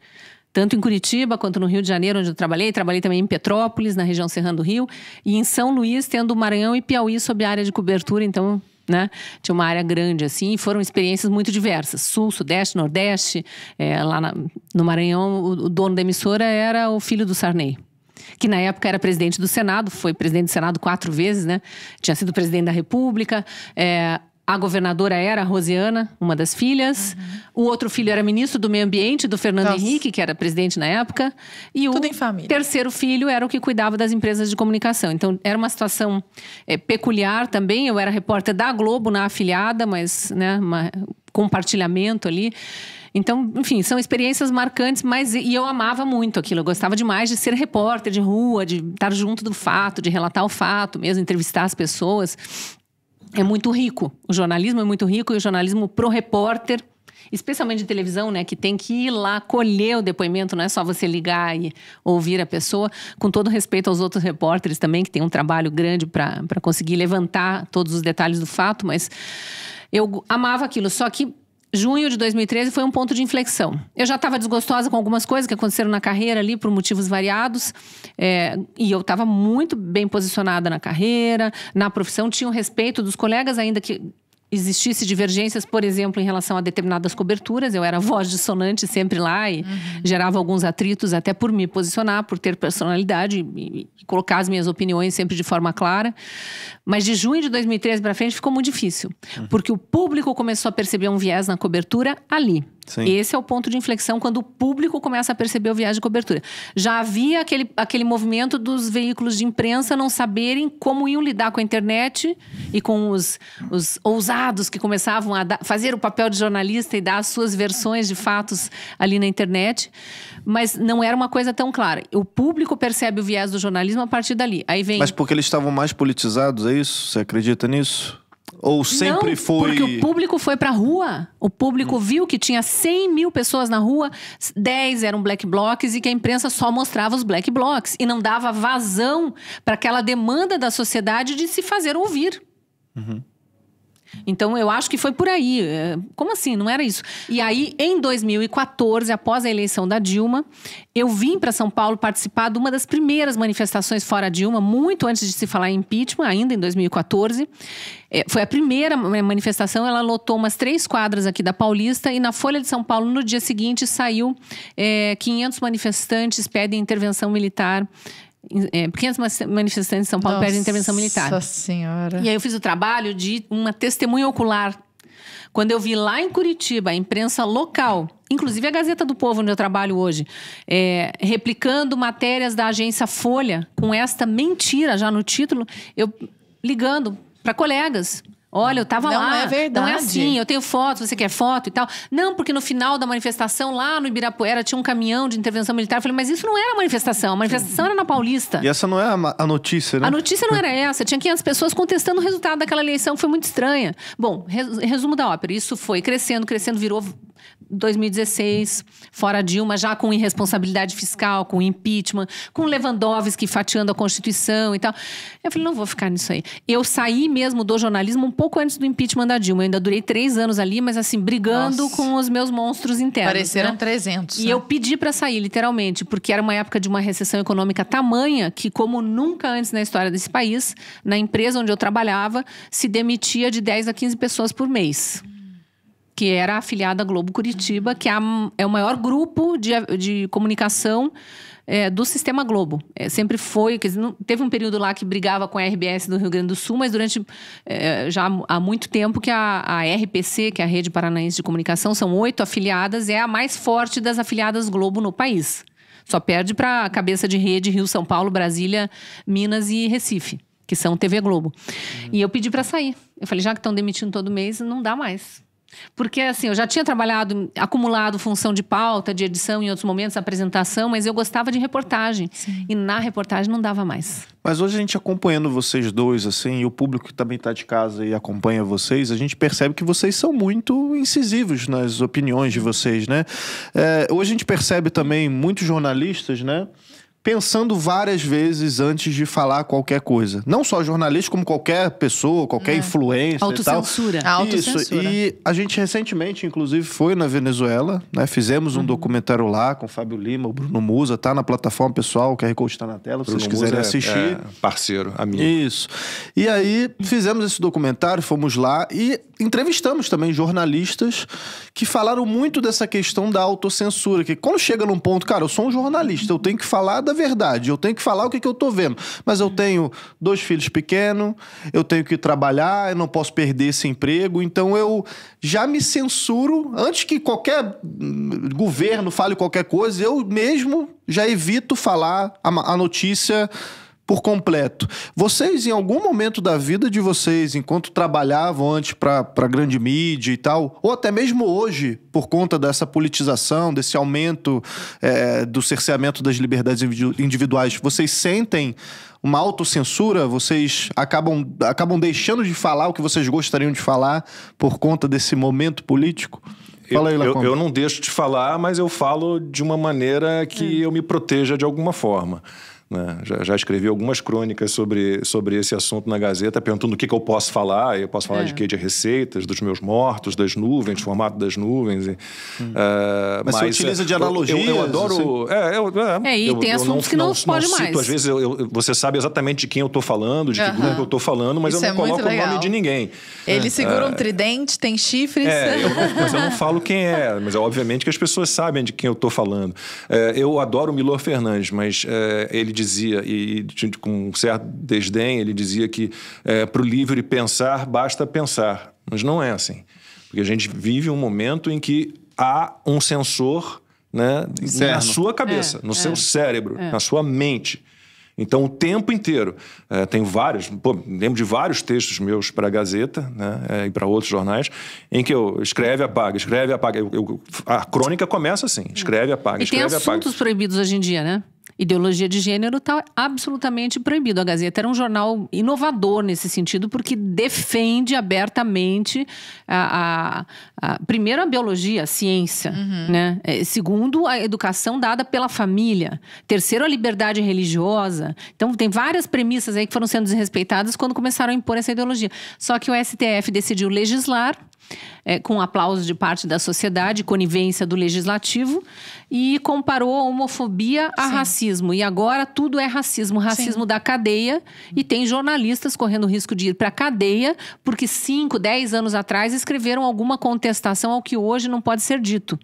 [SPEAKER 5] Tanto em Curitiba quanto no Rio de Janeiro, onde eu trabalhei. Trabalhei também em Petrópolis, na região Serrano do Rio. E em São Luís, tendo Maranhão e Piauí sob a área de cobertura. Então, né? Tinha uma área grande, assim, e foram experiências muito diversas. Sul, Sudeste, Nordeste. É, lá na, no Maranhão, o, o, dono da emissora era o filho do Sarney que na época era presidente do Senado, foi presidente do Senado quatro vezes, né? Tinha sido presidente da República. É, a governadora era a Rosiana, uma das filhas. Uhum. O outro filho era ministro do Meio Ambiente, do Fernando Nossa. Henrique, que era presidente na época. E Tudo o terceiro filho era o que cuidava das empresas de comunicação. Então, era uma situação é, peculiar também. Eu era repórter da Globo na afiliada, mas né, uma, compartilhamento ali. Então, enfim, são experiências marcantes, mas e eu amava muito aquilo. Eu gostava demais de ser repórter de rua, de estar junto do fato, de relatar o fato, mesmo entrevistar as pessoas. É muito rico. O jornalismo é muito rico e o jornalismo pro repórter especialmente de televisão, né, que tem que ir lá colher o depoimento, não é só você ligar e ouvir a pessoa. Com todo respeito aos outros repórteres também, que tem um trabalho grande para conseguir levantar todos os detalhes do fato, mas eu amava aquilo. Só que junho de 2013 foi um ponto de inflexão. Eu já estava desgostosa com algumas coisas que aconteceram na carreira ali por motivos variados. É, e eu estava muito bem posicionada na carreira, na profissão, tinha o respeito dos colegas ainda que existisse divergências, por exemplo, em relação a determinadas coberturas, eu era voz dissonante sempre lá e uhum. gerava alguns atritos até por me posicionar, por ter personalidade e, e, colocar as minhas opiniões sempre de forma clara. Mas de junho de 2013 para frente ficou muito difícil, uhum. porque o público começou a perceber um viés na cobertura ali. Sim. Esse é o ponto de inflexão quando o público começa a perceber o viés de cobertura. Já havia aquele, aquele movimento dos veículos de imprensa não saberem como iam lidar com a internet e com os, os ousados que começavam a dar, fazer o papel de jornalista e dar as suas versões de fatos ali na internet. Mas não era uma coisa tão clara. O público percebe o viés do jornalismo a partir dali. Aí vem... Mas
[SPEAKER 1] porque eles estavam mais politizados, é isso? Você acredita nisso? Ou sempre não, foi. Porque o
[SPEAKER 5] público foi pra rua. O público hum. viu que tinha 100 mil pessoas na rua, 10 eram black blocs e que a imprensa só mostrava os black blocs e não dava vazão para aquela demanda da sociedade de se fazer ouvir. Uhum. Então eu acho que foi por aí. É, como assim? Não era isso. E aí, em 2014, após a eleição da Dilma, eu vim para São Paulo participar de uma das primeiras manifestações fora Dilma, muito antes de se falar em impeachment, ainda em 2014. É, foi a primeira manifestação, ela lotou umas três quadras aqui da Paulista e na Folha de São Paulo, no dia seguinte, saiu é, 500 manifestantes pedem intervenção militar é, pequenas manifestantes em São Paulo Nossa intervenção militar. Nossa Senhora. E aí eu fiz o trabalho de uma testemunha ocular. Quando eu vi lá em Curitiba, a imprensa local, inclusive a Gazeta do Povo, onde eu trabalho hoje, é, replicando matérias da agência Folha, com esta mentira já no título, eu ligando para colegas Olha, eu estava lá. É não é verdade. Não é assim. Eu tenho fotos, você quer foto e tal. Não, porque no final da manifestação, lá no Ibirapuera, tinha um caminhão de intervenção militar. Eu falei, mas isso não era manifestação. A manifestação era na Paulista.
[SPEAKER 1] E essa não é a, notícia, né? A notícia
[SPEAKER 5] não era essa. Tinha 500 pessoas contestando o resultado daquela eleição, que foi muito estranha. Bom, resumo da ópera. Isso foi crescendo, crescendo, virou 2016, fora Dilma, já com irresponsabilidade fiscal, com impeachment, com Lewandowski fatiando a Constituição e tal. Eu falei, não vou ficar nisso aí. Eu saí mesmo do jornalismo um pouco antes do impeachment da Dilma. Eu ainda durei três anos ali, mas assim, brigando Nossa. com os meus monstros internos. Pareceram né? 300. E né? eu pedi para sair, literalmente, porque era uma época de uma recessão econômica tamanha que, como nunca antes na história desse país, na empresa onde eu trabalhava, se demitia de 10 a 15 pessoas por mês que era afiliada à Globo Curitiba, que é, é o maior grupo de, de comunicação é, do Sistema Globo. É, sempre foi. Quer dizer, não, teve um período lá que brigava com a RBS do Rio Grande do Sul, mas durante é, já há muito tempo que a, a, RPC, que é a Rede Paranaense de Comunicação, são oito afiliadas, é a mais forte das afiliadas Globo no país. Só perde para a cabeça de rede Rio, São Paulo, Brasília, Minas e Recife, que são TV Globo. Uhum. E eu pedi para sair. Eu falei, já que estão demitindo todo mês, não dá mais. Porque, assim, eu já tinha trabalhado, acumulado função de pauta, de edição em outros momentos, apresentação, mas eu gostava de reportagem. Sim. E na reportagem não dava mais.
[SPEAKER 1] Mas hoje a gente acompanhando vocês dois, assim, e o público que também está de casa e acompanha vocês, a gente percebe que vocês são muito incisivos nas opiniões de vocês, né? É, hoje a gente percebe também muitos jornalistas, né? pensando várias vezes antes de falar qualquer coisa. Não só jornalista, como qualquer pessoa, qualquer é. Hum. influência Autocensura. e tal. Autocensura. Isso. E a gente recentemente, inclusive, foi na Venezuela, né? Fizemos um uhum. documentário lá com o Fábio Lima, o Bruno Musa, tá na plataforma pessoal, o QR Code está na tela, se vocês quiserem Musa é, assistir. É parceiro, amigo. Isso. E aí fizemos esse documentário, fomos lá e entrevistamos também jornalistas que falaram muito dessa questão da autocensura, que quando chega num ponto, cara, eu sou um jornalista, eu tenho que falar da verdade. Eu tenho que falar o que, que eu tô vendo. Mas eu uhum. tenho dois filhos pequenos, eu tenho que trabalhar, eu não posso perder esse emprego. Então eu já me censuro antes que qualquer hum, governo fale qualquer coisa. Eu mesmo já evito falar a, a notícia por completo. Vocês, em algum momento da vida de vocês, enquanto trabalhavam antes para a grande mídia e tal, ou até mesmo hoje, por conta dessa politização, desse aumento é, do cerceamento das liberdades individuais, vocês sentem uma autocensura? Vocês acabam, acabam deixando de falar o que vocês gostariam de falar por conta desse momento político? Fala aí, eu, eu
[SPEAKER 4] não deixo de falar, mas eu falo de uma maneira que hum. eu me proteja de alguma forma. Né? Já, já, escrevi algumas crônicas sobre, sobre esse assunto na Gazeta, perguntando o que, que eu posso falar. Eu posso falar é. de quê? De receitas, dos meus mortos, das nuvens, formato das nuvens. hum. uh, eh, mas, mas você utiliza de eh, analogias? Eu, eu adoro... Assim? É, eu, é, é, e eu, tem eu assuntos não, que não, não pode não mais. Cito, às vezes você sabe exatamente de quem eu estou falando, de que uh -huh. grupo eu estou falando, mas Isso eu não é coloco o nome de ninguém. Ele é. segura um é.
[SPEAKER 2] tridente, tem chifres. mas eu não
[SPEAKER 4] falo quem é. Mas obviamente que as pessoas sabem de quem eu estou falando. eu adoro o Milor Fernandes, mas ele dizia, e com um certo desdém, ele dizia que é, para o livre pensar basta pensar. Mas não é assim. Porque a gente vive um momento em que há um sensor né, na sua cabeça, é, no é, seu cérebro, é. na sua mente. Então, o tempo inteiro. É, tem vários, pô, lembro de vários textos meus para a Gazeta né, é, e para outros jornais, em que eu escreve, apaga, escreve, apaga. Eu, eu, a crônica começa assim: é. escreve,
[SPEAKER 3] apaga, e escreve, apaga. Tem assuntos
[SPEAKER 5] apaga. proibidos hoje em dia, né? ideologia de gênero está absolutamente proibido. A Gazeta era um jornal inovador nesse sentido, porque defende abertamente a, a, a primeiro a biologia, a ciência, uhum. né? É, segundo a educação dada pela família, terceiro a liberdade religiosa. Então tem várias premissas aí que foram sendo desrespeitadas quando começaram a impor essa ideologia. Só que o STF decidiu legislar é, com aplauso de parte da sociedade, conivência do legislativo, e comparou a homofobia a Sim. racismo. E agora tudo é racismo, racismo Sim. da cadeia, e tem jornalistas correndo risco de ir para a cadeia, porque 5, 10 anos atrás escreveram alguma contestação ao que hoje não pode ser dito.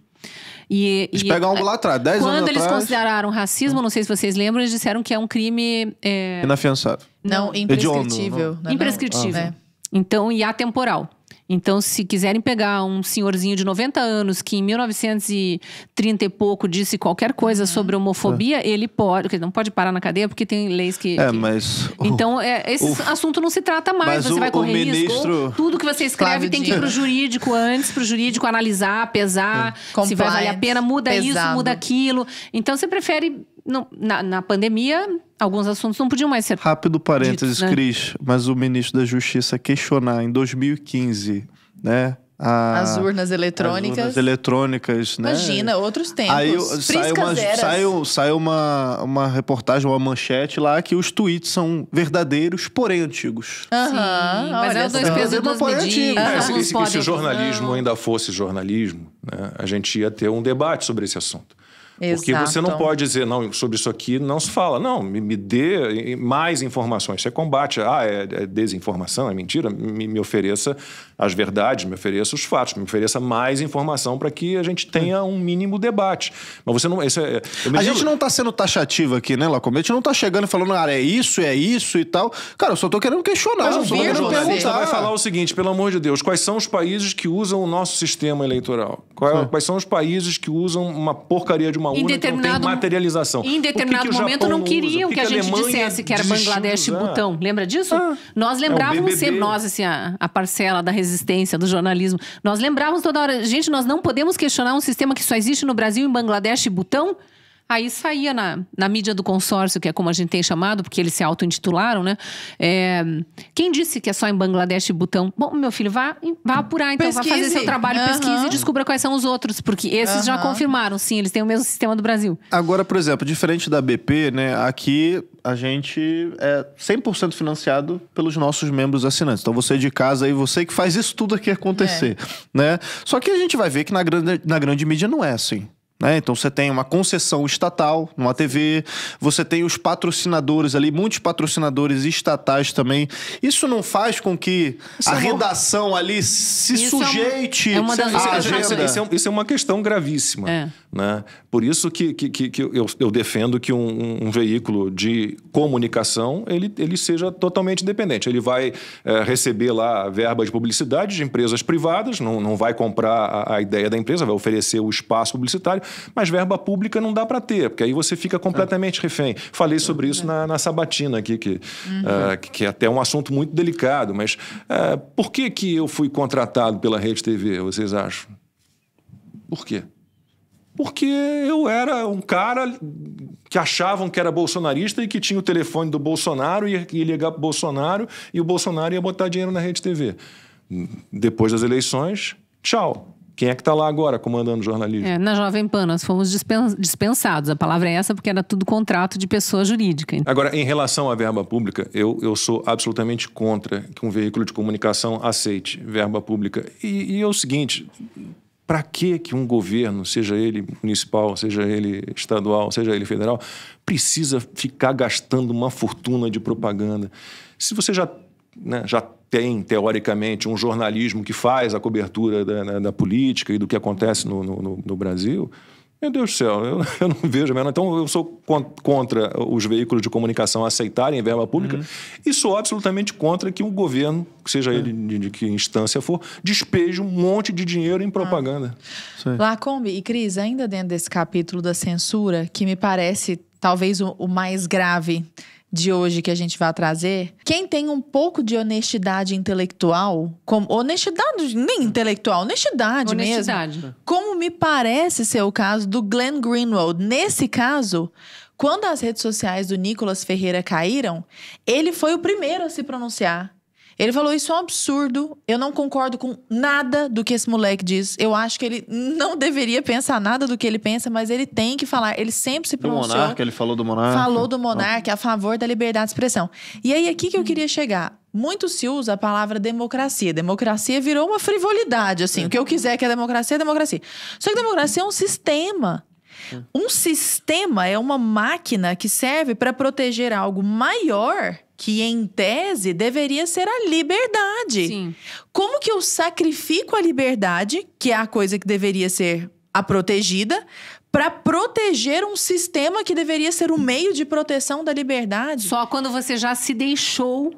[SPEAKER 5] E, eles e, pegam algo lá atrás, 10 anos atrás. Quando eles consideraram racismo, não sei se vocês lembram, eles disseram que é um crime. É...
[SPEAKER 1] Inafiançável. Não, imprescritível. não. É imprescritível. Ah.
[SPEAKER 5] Então, e atemporal. Então, se quiserem pegar um senhorzinho de 90 anos que em 1930 e pouco disse qualquer coisa uhum. sobre homofobia, é. ele pode, ele não pode parar na cadeia porque tem leis que. É, que... mas. Então, é, esse o... assunto não se trata mais. Mas você o, vai correr ministro... risco. Tudo que você escreve Flávio tem que ir para o jurídico antes, para o jurídico analisar, pesar, é. se vai valer a pena, muda Pesado. isso, muda aquilo. Então, você prefere não, na, na, pandemia, alguns assuntos não podiam mais ser.
[SPEAKER 1] Rápido parênteses, né? Cris, mas o ministro da Justiça questionar em 2015, né? A, as urnas eletrônicas. As urnas eletrônicas, né? Imagina,
[SPEAKER 2] outros tempos. Aí
[SPEAKER 1] saiu uma, sai, sai uma, uma reportagem, uma manchete lá que os tweets são verdadeiros, porém antigos.
[SPEAKER 3] Aham, uh -huh. mas é os dois pesos duas medidas. É, se, se o jornalismo não. Ah.
[SPEAKER 4] ainda fosse jornalismo, né, a gente ia ter um debate sobre esse assunto.
[SPEAKER 3] Exato. Porque você não pode
[SPEAKER 4] dizer, não, sobre isso aqui não se fala. Não, me, me dê mais informações. Você é combate, ah, é, é desinformação, é mentira, me, me ofereça as verdades, me ofereça os fatos, me ofereça mais informação para que a gente tenha um mínimo debate. Mas
[SPEAKER 1] você não. Esse é, a gente não está sendo taxativo aqui, né, Lacombe? A gente não está chegando e falando, cara, ah, é isso, é isso e tal. Cara, eu só estou querendo questionar. Mas o querendo perguntar. vai falar
[SPEAKER 4] o seguinte, pelo amor de Deus, quais são os países que usam o nosso sistema eleitoral? Quais, é, quais são os países que usam uma porcaria de uma urna que não tem materialização? Em
[SPEAKER 3] determinado que que momento não queriam que, que, a, gente dissesse que era Bangladesh
[SPEAKER 5] e Butão. Lembra disso? Ah, nós é lembrávamos é sempre, nós, assim, a, a parcela da resistência, do jornalismo. Nós lembrávamos toda hora, gente, nós não podemos questionar um sistema que só existe no Brasil, em Bangladesh e Butão. Aí saía na, na mídia do consórcio, que é como a gente tem chamado, porque eles se auto-intitularam, né? É, quem disse que é só em Bangladesh e Butão? Bom, meu filho, vá, vá apurar, então pesquise. vá fazer seu trabalho, uhum. pesquise e descubra quais são os outros, porque esses uhum. já confirmaram, sim, eles têm o mesmo sistema do Brasil.
[SPEAKER 1] Agora, por exemplo, diferente da BP, né? Aqui a gente é 100% financiado pelos nossos membros assinantes. Então você de casa aí, você que faz isso tudo aqui acontecer, é. né? Só que a gente vai ver que na grande, na grande mídia não é assim. Né? Então você tem uma concessão estatal numa TV, você tem os patrocinadores ali, muitos patrocinadores estatais também. Isso não faz com que isso a é redação ali se
[SPEAKER 3] isso é sujeite é uma, é uma à agenda. Isso, é, é
[SPEAKER 4] isso, é, uma questão gravíssima. Né? Por isso que, que, que eu, eu, defendo que um, um, veículo de comunicação ele, ele seja totalmente independente. Ele vai receber lá verbas de publicidade de empresas privadas, não, não vai comprar a, a ideia da empresa, vai oferecer o espaço publicitário mas verba pública não dá para ter, porque aí você fica completamente ah. refém. Falei é sobre isso na, na sabatina aqui, que, uhum. uh, que é até um assunto muito delicado, mas uh, por que, que eu fui contratado pela Rede TV, vocês acham? Por quê? porque eu era um cara que achavam que era bolsonarista e que tinha o telefone do Bolsonaro e ia ligar para Bolsonaro e o Bolsonaro ia botar dinheiro na Rede TV. Depois das eleições, tchau. Quem é que está lá agora comandando o jornalismo?
[SPEAKER 5] É, na Jovem Pan, nós fomos dispensados. A palavra é essa porque era tudo contrato de pessoa jurídica.
[SPEAKER 4] Agora, em relação à verba pública, eu, eu sou absolutamente contra que um veículo de comunicação aceite verba pública. E, e é o seguinte: para que que um governo, seja ele municipal, seja ele estadual, seja ele federal, precisa ficar gastando uma fortuna de propaganda? Se você já né, já tem, teoricamente, um jornalismo que faz a cobertura da, da, da política e do que acontece no, no, no Brasil, meu Deus do céu, eu, eu não vejo mesmo. Então, eu sou contra os veículos de comunicação aceitarem verba pública uhum. e sou absolutamente contra que um governo, seja é. ele uhum. de, de, que instância for, despeje um monte de dinheiro em ah. propaganda. Ah.
[SPEAKER 2] Lacombe e Cris, ainda dentro desse capítulo da censura, que me parece talvez o, o mais grave de hoje que a gente vai trazer, quem tem um pouco de honestidade intelectual, como honestidade nem intelectual, honestidade, honestidade. mesmo. Como me parece ser o caso do Glenn Greenwald. Nesse caso, quando as redes sociais do Nicolas Ferreira caíram, ele foi o primeiro a se pronunciar. Ele falou: Isso é um absurdo. Eu não concordo com nada do que esse moleque diz. Eu acho que ele não deveria pensar nada do que ele pensa, mas ele tem que falar. Ele sempre se pronunciou. Do monarca, ele
[SPEAKER 1] falou do monarca. Falou do
[SPEAKER 2] monarca a favor da liberdade de expressão. E aí, aqui que eu queria chegar. Muito se usa a palavra democracia. Democracia virou uma frivolidade, assim. O que eu quiser que é democracia, é democracia. Só que democracia é um sistema. Hum. Um sistema é uma máquina que serve para proteger algo maior que em tese deveria ser a liberdade. Sim. Como que eu sacrifico a liberdade, que é a coisa que deveria ser a protegida, para
[SPEAKER 5] proteger um sistema que deveria ser o meio de proteção da liberdade? Só quando você já se deixou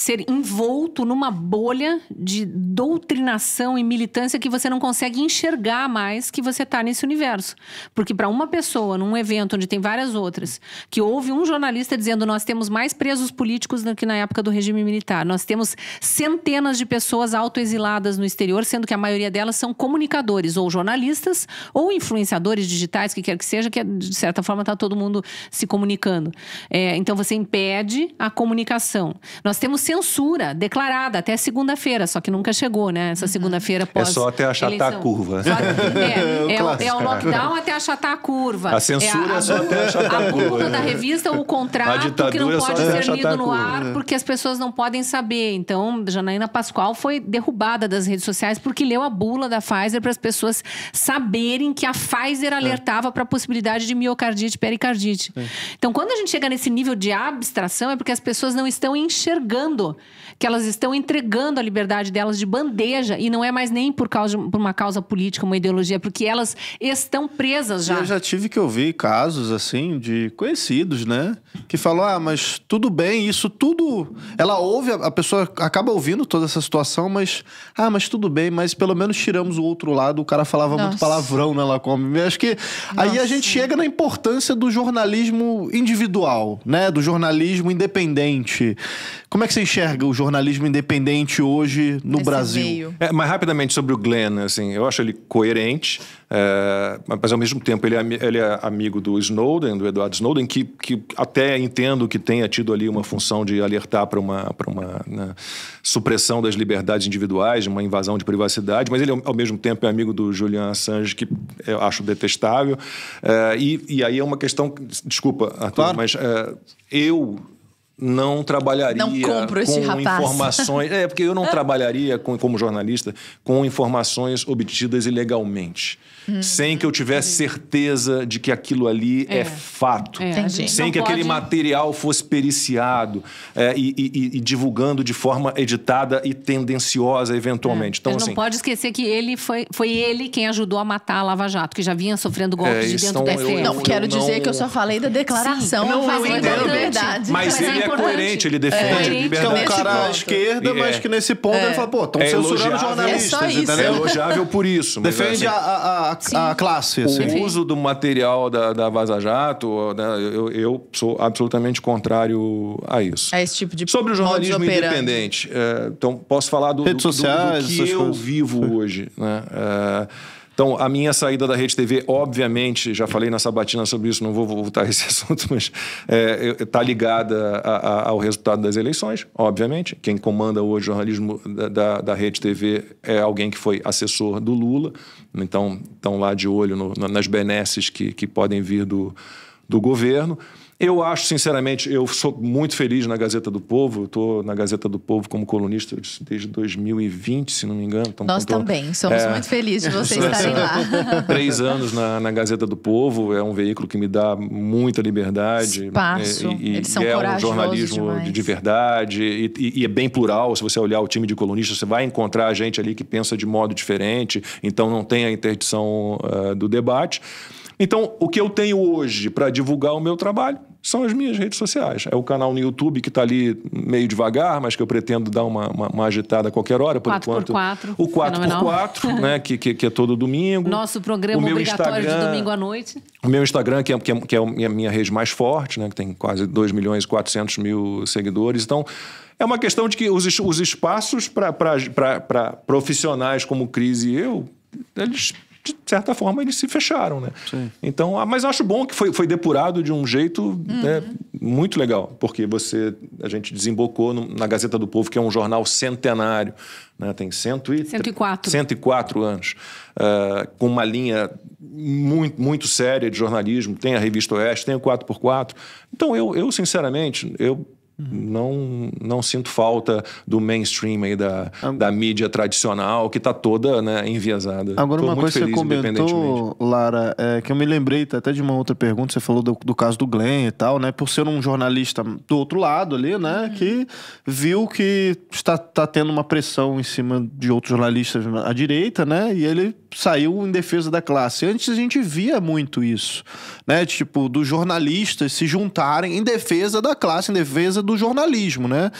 [SPEAKER 5] ser envolto numa bolha de doutrinação e militância que você não consegue enxergar mais que você está nesse universo. Porque para uma pessoa, num evento onde tem várias outras, que houve um jornalista dizendo nós temos mais presos políticos do que na época do regime militar, nós temos centenas de pessoas autoexiladas no exterior, sendo que a maioria delas são comunicadores ou jornalistas ou influenciadores digitais, que quer que seja, que é, de certa forma está todo mundo se comunicando. É, então você impede a comunicação. Nós temos censura declarada até segunda-feira, só que nunca chegou, né? Essa uhum. segunda-feira pós É só até achatar a curva. Né, é, é, o é, o lockdown até achatar a curva. A censura é, a, é só a, até achatar a curva. A da né? revista, o contrato que não é pode ser lido no ar né? porque as pessoas não podem saber. Então, Janaína Pascoal foi derrubada das redes sociais porque leu a bula da Pfizer para as pessoas saberem que a Pfizer é. alertava para a possibilidade de miocardite, pericardite. É. Então, quando a gente chega nesse nível de abstração, é porque as pessoas não estão enxergando mundo que elas estão entregando a liberdade delas de bandeja e não é mais nem por causa por uma causa política, uma ideologia, é porque elas estão presas já. Eu já
[SPEAKER 1] tive que ouvir casos assim de conhecidos, né, que falam: "Ah, mas tudo bem, isso tudo". Ela ouve, a pessoa acaba ouvindo toda essa situação, mas ah, mas tudo bem, mas pelo menos tiramos o outro lado, o cara falava Nossa. muito palavrão, né, Lacombe. Acho que Nossa. aí a gente chega na importância do jornalismo individual, né, do jornalismo independente. Como é que você enxerga o jornalismo jornalismo independente hoje no Esse Brasil. É, mas rapidamente
[SPEAKER 4] sobre o Glenn, assim, eu acho ele coerente, é, mas ao mesmo tempo ele é, ele é, amigo do Snowden, do Edward Snowden, que, que até entendo que tenha tido ali uma função de alertar para uma, pra uma né, supressão das liberdades individuais, uma invasão de privacidade, mas ele ao mesmo tempo é amigo do Julian Assange, que eu acho detestável. Eh, e, e aí é uma questão, desculpa, Arthur, claro. mas eh, eu não trabalharia não compro com rapaz. informações. É, porque eu não é. trabalharia com, como jornalista com informações obtidas ilegalmente. Uhum. sem que eu tivesse uhum. certeza de que aquilo ali é, é fato. É. Sem que pode... aquele material fosse periciado é, e, e, e, divulgando de forma editada e tendenciosa, eventualmente. É. Então, não assim,
[SPEAKER 3] pode
[SPEAKER 5] esquecer que ele foi, foi ele quem ajudou a matar a Lava Jato, que já vinha sofrendo golpes é, de dentro da STF. Não, eu, quero eu dizer não... que eu só falei da
[SPEAKER 3] declaração. Sim, não, mas eu entendo. É liberdade. Mas, mas ele é, coerente,
[SPEAKER 1] ele defende é. liberdade. Então, um cara à esquerda, mas que nesse ponto ele fala, pô, estão censurando jornalistas. É É elogiável por isso. Defende assim. a a, ah, classe. O sim.
[SPEAKER 4] uso do material da, da Vaza Jato, né, eu, eu, sou absolutamente contrário a isso. A esse tipo de Sobre o jornalismo independente. É, então, posso falar do, Redes do, do, sociais, do que eu coisas. vivo hoje. Né? É, então, a minha saída da Rede TV, obviamente, já falei na Sabatina sobre isso, não vou voltar a esse assunto, mas está é, tá ligada a, a, ao resultado das eleições, obviamente. Quem comanda hoje o jornalismo da, da, da, Rede TV é alguém que foi assessor do Lula, então estão lá de olho no, nas benesses que, que podem vir do, do governo. Eu acho, sinceramente, eu sou muito feliz na Gazeta do Povo. Estou na Gazeta do Povo como colunista desde 2020, se não me engano. Então, Nós também. Somos é... muito felizes de vocês estarem lá. Três anos na, na, Gazeta do Povo. É um veículo que me dá muita liberdade. Espaço. É, e, Eles são é um jornalismo de verdade. E, e, e é bem plural. Se você olhar o time de colunistas, você vai encontrar gente ali que pensa de modo diferente. Então, não tem a interdição uh, do debate. Então, o que eu tenho hoje para divulgar o meu trabalho são as minhas redes sociais. É o canal no YouTube que está ali meio devagar, mas que eu pretendo dar uma, uma, uma agitada a qualquer hora, por 4 enquanto. Por 4 o 4x4, né? Que, que, que, é todo domingo.
[SPEAKER 5] Nosso programa o meu obrigatório Instagram, de domingo à noite.
[SPEAKER 4] O meu Instagram, que é, que é, que é a minha rede mais forte, né? Que tem quase 2 milhões e 400 mil seguidores. Então, é uma questão de que os, os espaços para profissionais como Cris e eu, eles de certa forma, eles se fecharam, né? Sim. Então, ah, mas acho bom que foi, foi depurado de um jeito uhum. né, muito legal, porque você, a gente desembocou no, na Gazeta do Povo, que é um jornal centenário, né? tem cento e
[SPEAKER 5] 104.
[SPEAKER 4] 104 anos, uh, com uma linha muito, muito séria de jornalismo, tem a Revista Oeste, tem o 4x4. Então, eu, eu sinceramente, eu Uhum. Não, não sinto falta do mainstream aí da, Agora, da mídia tradicional, que está toda né, enviesada. Agora, Tô uma coisa que você comentou,
[SPEAKER 1] Lara, é, que eu me lembrei até de uma outra pergunta, você falou do, do, caso do Glenn e tal, né? Por ser um jornalista do outro lado ali, né? Uhum. Que viu que está, tá tendo uma pressão em cima de outros jornalistas à direita, né? E ele saiu em defesa da classe. Antes a gente via muito isso, né? Tipo, dos jornalistas se juntarem em defesa da classe, em defesa do jornalismo, né?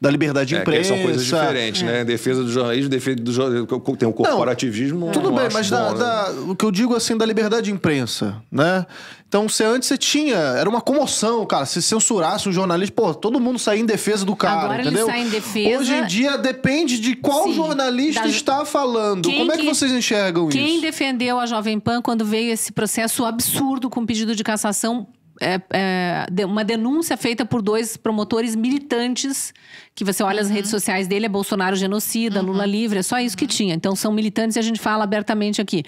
[SPEAKER 1] Da liberdade de é, imprensa. É, são coisas diferentes, né?
[SPEAKER 4] É. Defesa do jornalismo, defesa do jornalismo. Tem o corporativismo. Não, tudo não bem, mas bom, da, né? da,
[SPEAKER 1] o que eu digo assim, da liberdade de imprensa, né? Então, se antes você tinha. Era uma comoção, cara. Se censurasse um jornalista, pô, todo mundo saía em defesa do cara, Agora entendeu? Ele sai em defesa. Hoje em dia depende de qual Sim, jornalista da... está falando. Quem Como é que, que vocês enxergam quem isso?
[SPEAKER 5] Quem defendeu a Jovem Pan quando veio esse processo absurdo com pedido de cassação é, é, uma denúncia feita por dois promotores militantes, que você olha uhum. as redes sociais dele, é Bolsonaro genocida, uhum. Lula livre, é só isso uhum. que tinha. Então são militantes e a gente fala abertamente aqui.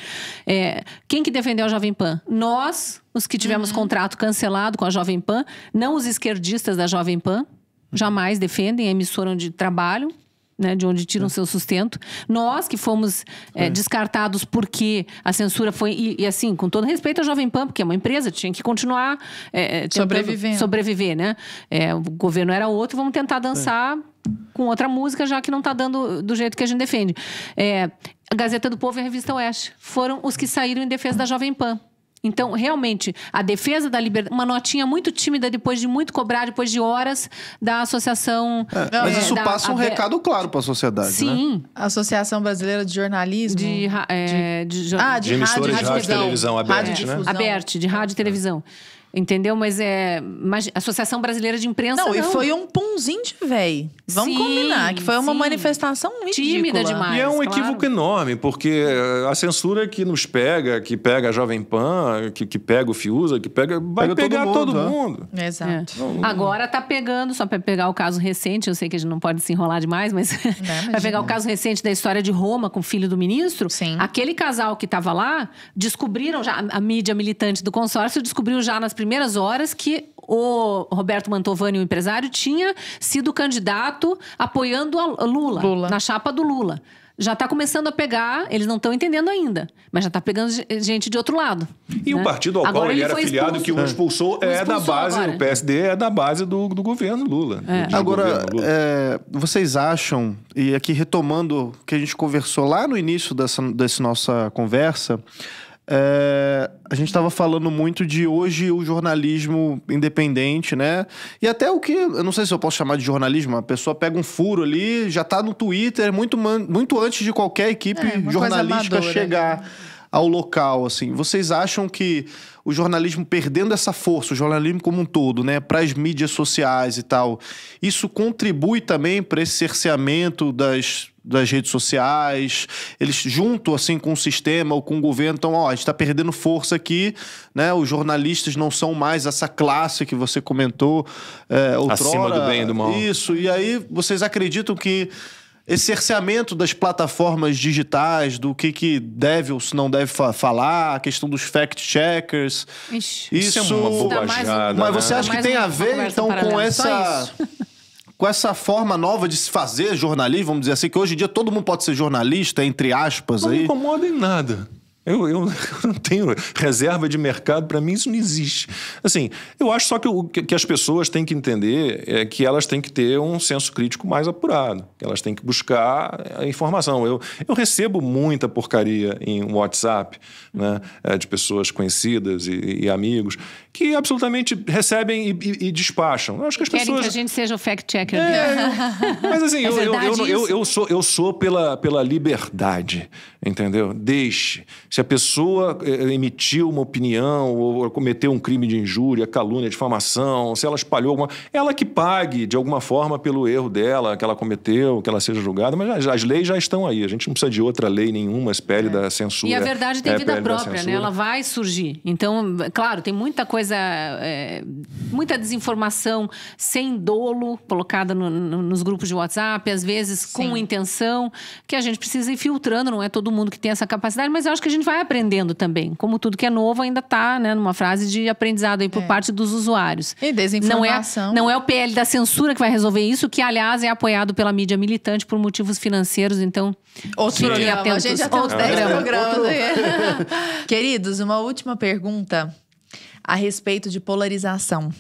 [SPEAKER 5] É, quem que defendeu a Jovem Pan? Nós, os que tivemos uhum. contrato cancelado com a Jovem Pan, não os esquerdistas da Jovem Pan, uhum. jamais defendem a é emissora de trabalho né, de onde tiram é. seu sustento. Nós que fomos é, é. descartados porque a censura foi. E, e, assim, com todo respeito à Jovem Pan, porque é uma empresa, tinha que continuar é, é, sobreviver. Sobreviver, né? o governo era outro, vamos tentar dançar com outra música, já que não está dando do jeito que a gente defende. a Gazeta do Povo e a Revista Oeste foram os que saíram em defesa da Jovem Pan. Então, realmente, a defesa da liberdade, uma notinha muito tímida depois de muito cobrar, depois de horas da associação.
[SPEAKER 2] É, é, mas isso da, passa um a... recado
[SPEAKER 1] claro para né? a sociedade. Sim.
[SPEAKER 5] Né? Associação Brasileira de Jornalismo. De, ra... é, de, de, ah,
[SPEAKER 1] de, de rádio, de rádio, rádio, televisão. televisão, aberte, né? Aberte,
[SPEAKER 5] de rádio e televisão. Entendeu? Mas é. Mas Associação Brasileira de Imprensa. Não, não. e foi um punzinho de véi. Vamos sim, combinar, que foi uma sim. manifestação ridícula. tímida demais. E é um claro.
[SPEAKER 4] equívoco enorme, porque eh, a censura que nos pega, que pega a Jovem Pan, que, que pega o Fiuza, que pega. Vai pega pegar todo mundo. Todo
[SPEAKER 3] mundo. Exato.
[SPEAKER 5] É. Agora tá pegando, só para pegar o caso recente, eu sei que a gente não pode se enrolar demais, mas. Né, para pegar o caso recente da história de Roma com o filho do ministro. Sim. Aquele casal que tava lá, descobriram já, a mídia militante do consórcio descobriu já nas primeiras primeiras horas que o Roberto Mantovani, o empresário, tinha sido candidato apoiando a Lula, Lula. na chapa do Lula. Já está começando a pegar, eles não estão entendendo ainda, mas já está pegando gente de outro lado. E né? o partido ao agora qual ele, era afiliado,
[SPEAKER 4] que o expulsou, é, é da base, agora. o PSD é da base do, do governo Lula. É. Agora, governo
[SPEAKER 1] Lula. É, vocês acham, e aqui retomando o que a gente conversou lá no início dessa, dessa nossa conversa, é, a gente estava falando muito de hoje o jornalismo independente, né? E até o que, eu não sei se eu posso chamar de jornalismo, a pessoa pega um furo ali, já está no Twitter, muito, muito antes de qualquer equipe é, jornalística né? chegar ao local, assim. Vocês acham que o jornalismo perdendo essa força, o jornalismo como um todo, né, para as mídias sociais e tal, isso contribui também para esse cerceamento das das redes sociais, eles junto assim com o sistema ou com o governo, então, ó, a gente está perdendo força aqui, né? Os jornalistas não são mais essa classe que você comentou é, outrora. Acima do bem e do mal. Isso, e aí vocês acreditam que esse cerceamento das plataformas digitais, do que, que deve ou se não deve fa falar, a questão dos fact-checkers. Isso, isso é uma bobajada. mas você né? acha que tem a ver, então, com essa com essa forma nova de se fazer jornalismo, vamos dizer assim, que hoje em dia todo mundo pode ser jornalista, entre aspas. Não aí. me
[SPEAKER 4] incomoda em nada. Eu, eu não tenho reserva de mercado, para mim isso não existe. Assim, eu acho só que, o, que, as pessoas têm que entender é que elas têm que ter um senso crítico mais apurado, que elas têm que buscar a informação. Eu, eu recebo muita porcaria em WhatsApp, né, é, de pessoas conhecidas e, e amigos, que absolutamente recebem e, e, e despacham. Eu
[SPEAKER 5] acho que as Querem pessoas... que a gente seja o fact-checker. É,
[SPEAKER 3] mas assim, é eu, eu, eu,
[SPEAKER 4] eu, sou, eu sou pela, pela liberdade, entendeu? Deixe. Se a pessoa eh, eh, emitiu uma opinião ou cometeu um crime de injúria, calúnia, difamação, se ela espalhou alguma. Ela que pague, de alguma forma, pelo erro dela, que ela cometeu, que ela seja julgada, mas as leis já estão aí. A gente não precisa de outra lei nenhuma, espere é. da censura. E a verdade tem é, vida própria, né? Ela
[SPEAKER 5] vai surgir. Então, claro, tem muita coisa, é, muita desinformação sem dolo colocada no, no, nos grupos de WhatsApp, às vezes Sim. com intenção, que a gente precisa ir filtrando, não é todo mundo que tem essa capacidade, mas eu acho que a gente gente vai aprendendo também. Como tudo que é novo ainda está, né, numa frase de aprendizado aí por é. parte dos usuários. E é desinformação. Não é, não é o PL da censura que vai resolver isso, que aliás é apoiado pela mídia militante por motivos financeiros, então... Outro programa, atentos. a gente já tem outro programa. programas.
[SPEAKER 2] Outro...
[SPEAKER 5] Queridos, uma última pergunta a
[SPEAKER 2] respeito de polarização.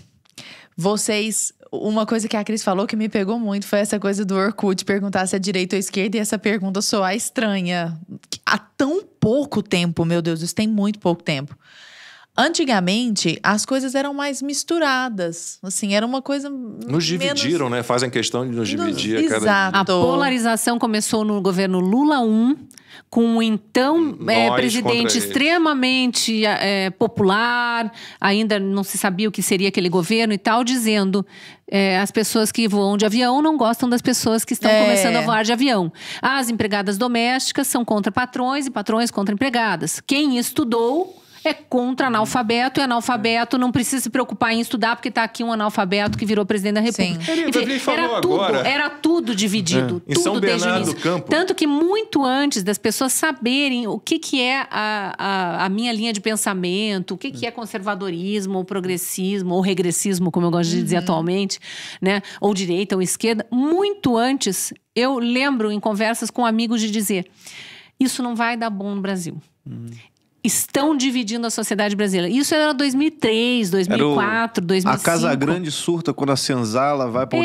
[SPEAKER 2] Vocês uma coisa que a Cris falou que me pegou muito foi essa coisa do Orkut perguntar se é direita ou esquerda e essa pergunta soar estranha. Há tão pouco tempo, meu Deus, isso tem muito pouco tempo. Antigamente, as coisas eram mais misturadas. Assim, era uma coisa. Nos
[SPEAKER 4] dividiram, menos... né? Fazem questão de nos dividir. Nos... Cada... Exato. A polarização
[SPEAKER 5] começou no governo Lula I, com o então é, presidente extremamente é, popular, ainda não se sabia o que seria aquele governo e tal, dizendo é, as pessoas que voam de avião não gostam das pessoas que estão é. começando a voar de avião. As empregadas domésticas são contra patrões e patrões contra empregadas. Quem estudou é contra analfabeto, e analfabeto não precisa se preocupar em estudar, porque está aqui um analfabeto que virou presidente da República.
[SPEAKER 3] Sim. Enfim, era, tudo, era
[SPEAKER 5] tudo dividido, é. tudo São desde Bernardo, o Campo. Tanto que muito antes das pessoas saberem o que, que é a, a, a minha linha de pensamento, o que, que é conservadorismo, ou progressismo, ou regressismo, como eu gosto de dizer uhum. atualmente, né? ou direita ou esquerda, muito antes eu lembro em conversas com amigos de dizer: isso não vai dar bom no Brasil. Hum estão dividindo a sociedade brasileira. Isso era 2003, 2004, era o, 2005. A Casa Grande
[SPEAKER 1] surta quando a senzala vai para a é,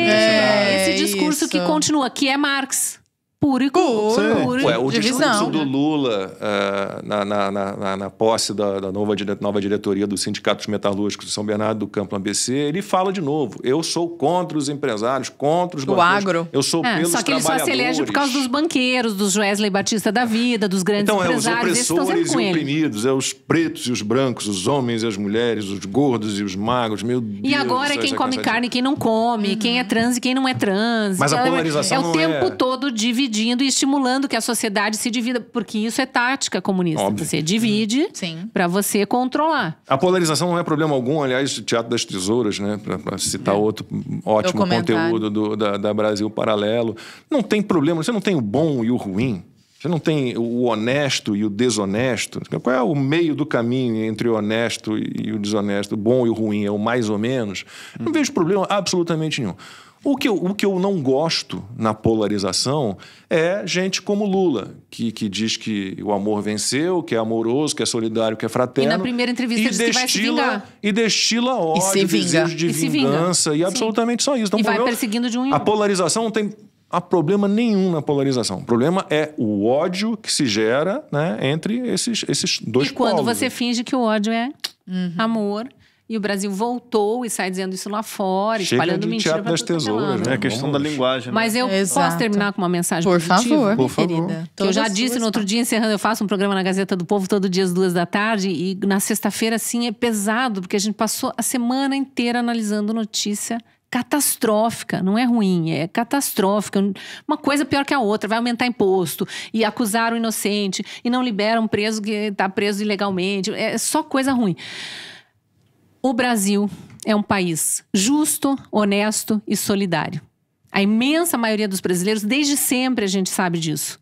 [SPEAKER 1] universidade.
[SPEAKER 5] Esse discurso isso. que continua, que é Marx puro e curto. Ué, o discurso do
[SPEAKER 4] Lula uh, na, na, na, na, posse da, da nova, dire, nova diretoria do Sindicato dos Metalúrgicos de São Bernardo do Campo ABC, ele fala de novo: eu sou contra os empresários, contra os do agro. Eu sou é, pelos Só que ele só se elege por causa
[SPEAKER 5] dos banqueiros, dos Wesley Batista da vida, dos grandes então, empresários. Então, é os opressores e
[SPEAKER 4] oprimidos, é os pretos e os brancos, os homens e as mulheres, os gordos e os magros, meu Deus. E agora é quem come carne
[SPEAKER 5] e quem não come, uhum. quem é uhum. trans e quem não é trans. Mas a é polarização é o tempo é... todo dividido dividindo e estimulando que a sociedade se divida, porque isso é tática comunista. Óbvio. Você divide uhum. para você controlar.
[SPEAKER 4] A polarização não é problema algum, aliás, Teatro das Tesouras, né, para citar é. outro ótimo conteúdo do, da, da Brasil Paralelo, não tem problema, você não tem o bom e o ruim. Você não tem o honesto e o desonesto. Qual é o meio do caminho entre o honesto e o desonesto? O bom e o ruim é o mais ou menos? Não uhum. vejo problema absolutamente nenhum. O que eu, o que eu não gosto na polarização é gente como Lula, que, que diz que o amor venceu, que é amoroso, que é solidário, que é fraterno. E na primeira
[SPEAKER 5] entrevista ele destila, que vai se vingar.
[SPEAKER 4] E destila ódio, e desejo de e vingança, e Sim. absolutamente só isso. Então, e vai problema,
[SPEAKER 5] perseguindo de um em um. A
[SPEAKER 4] polarização não tem há problema nenhum na polarização. O problema é o ódio que se gera né, entre esses, esses dois polos. E quando polos. você
[SPEAKER 5] finge que o ódio é uhum. amor e o Brasil voltou e sai dizendo isso lá fora, Chega espalhando mentira. Teatro
[SPEAKER 1] das é tesouras, né? É a questão da
[SPEAKER 3] linguagem. Né? Mas eu Exato. posso terminar
[SPEAKER 5] com uma mensagem Por positiva? Favor, Por favor, querida. Que eu já disse no outro dia, encerrando, eu faço um programa na Gazeta do Povo todo dia às duas da tarde. E na sexta-feira, assim, é pesado, porque a gente passou a semana inteira analisando notícia catastrófica, não é ruim, é catastrófica. Uma coisa pior que a outra, vai aumentar imposto e acusar o inocente e não libera um preso que está preso ilegalmente. É só coisa ruim. O Brasil é um país justo, honesto e solidário. A imensa maioria dos brasileiros, desde sempre a gente sabe disso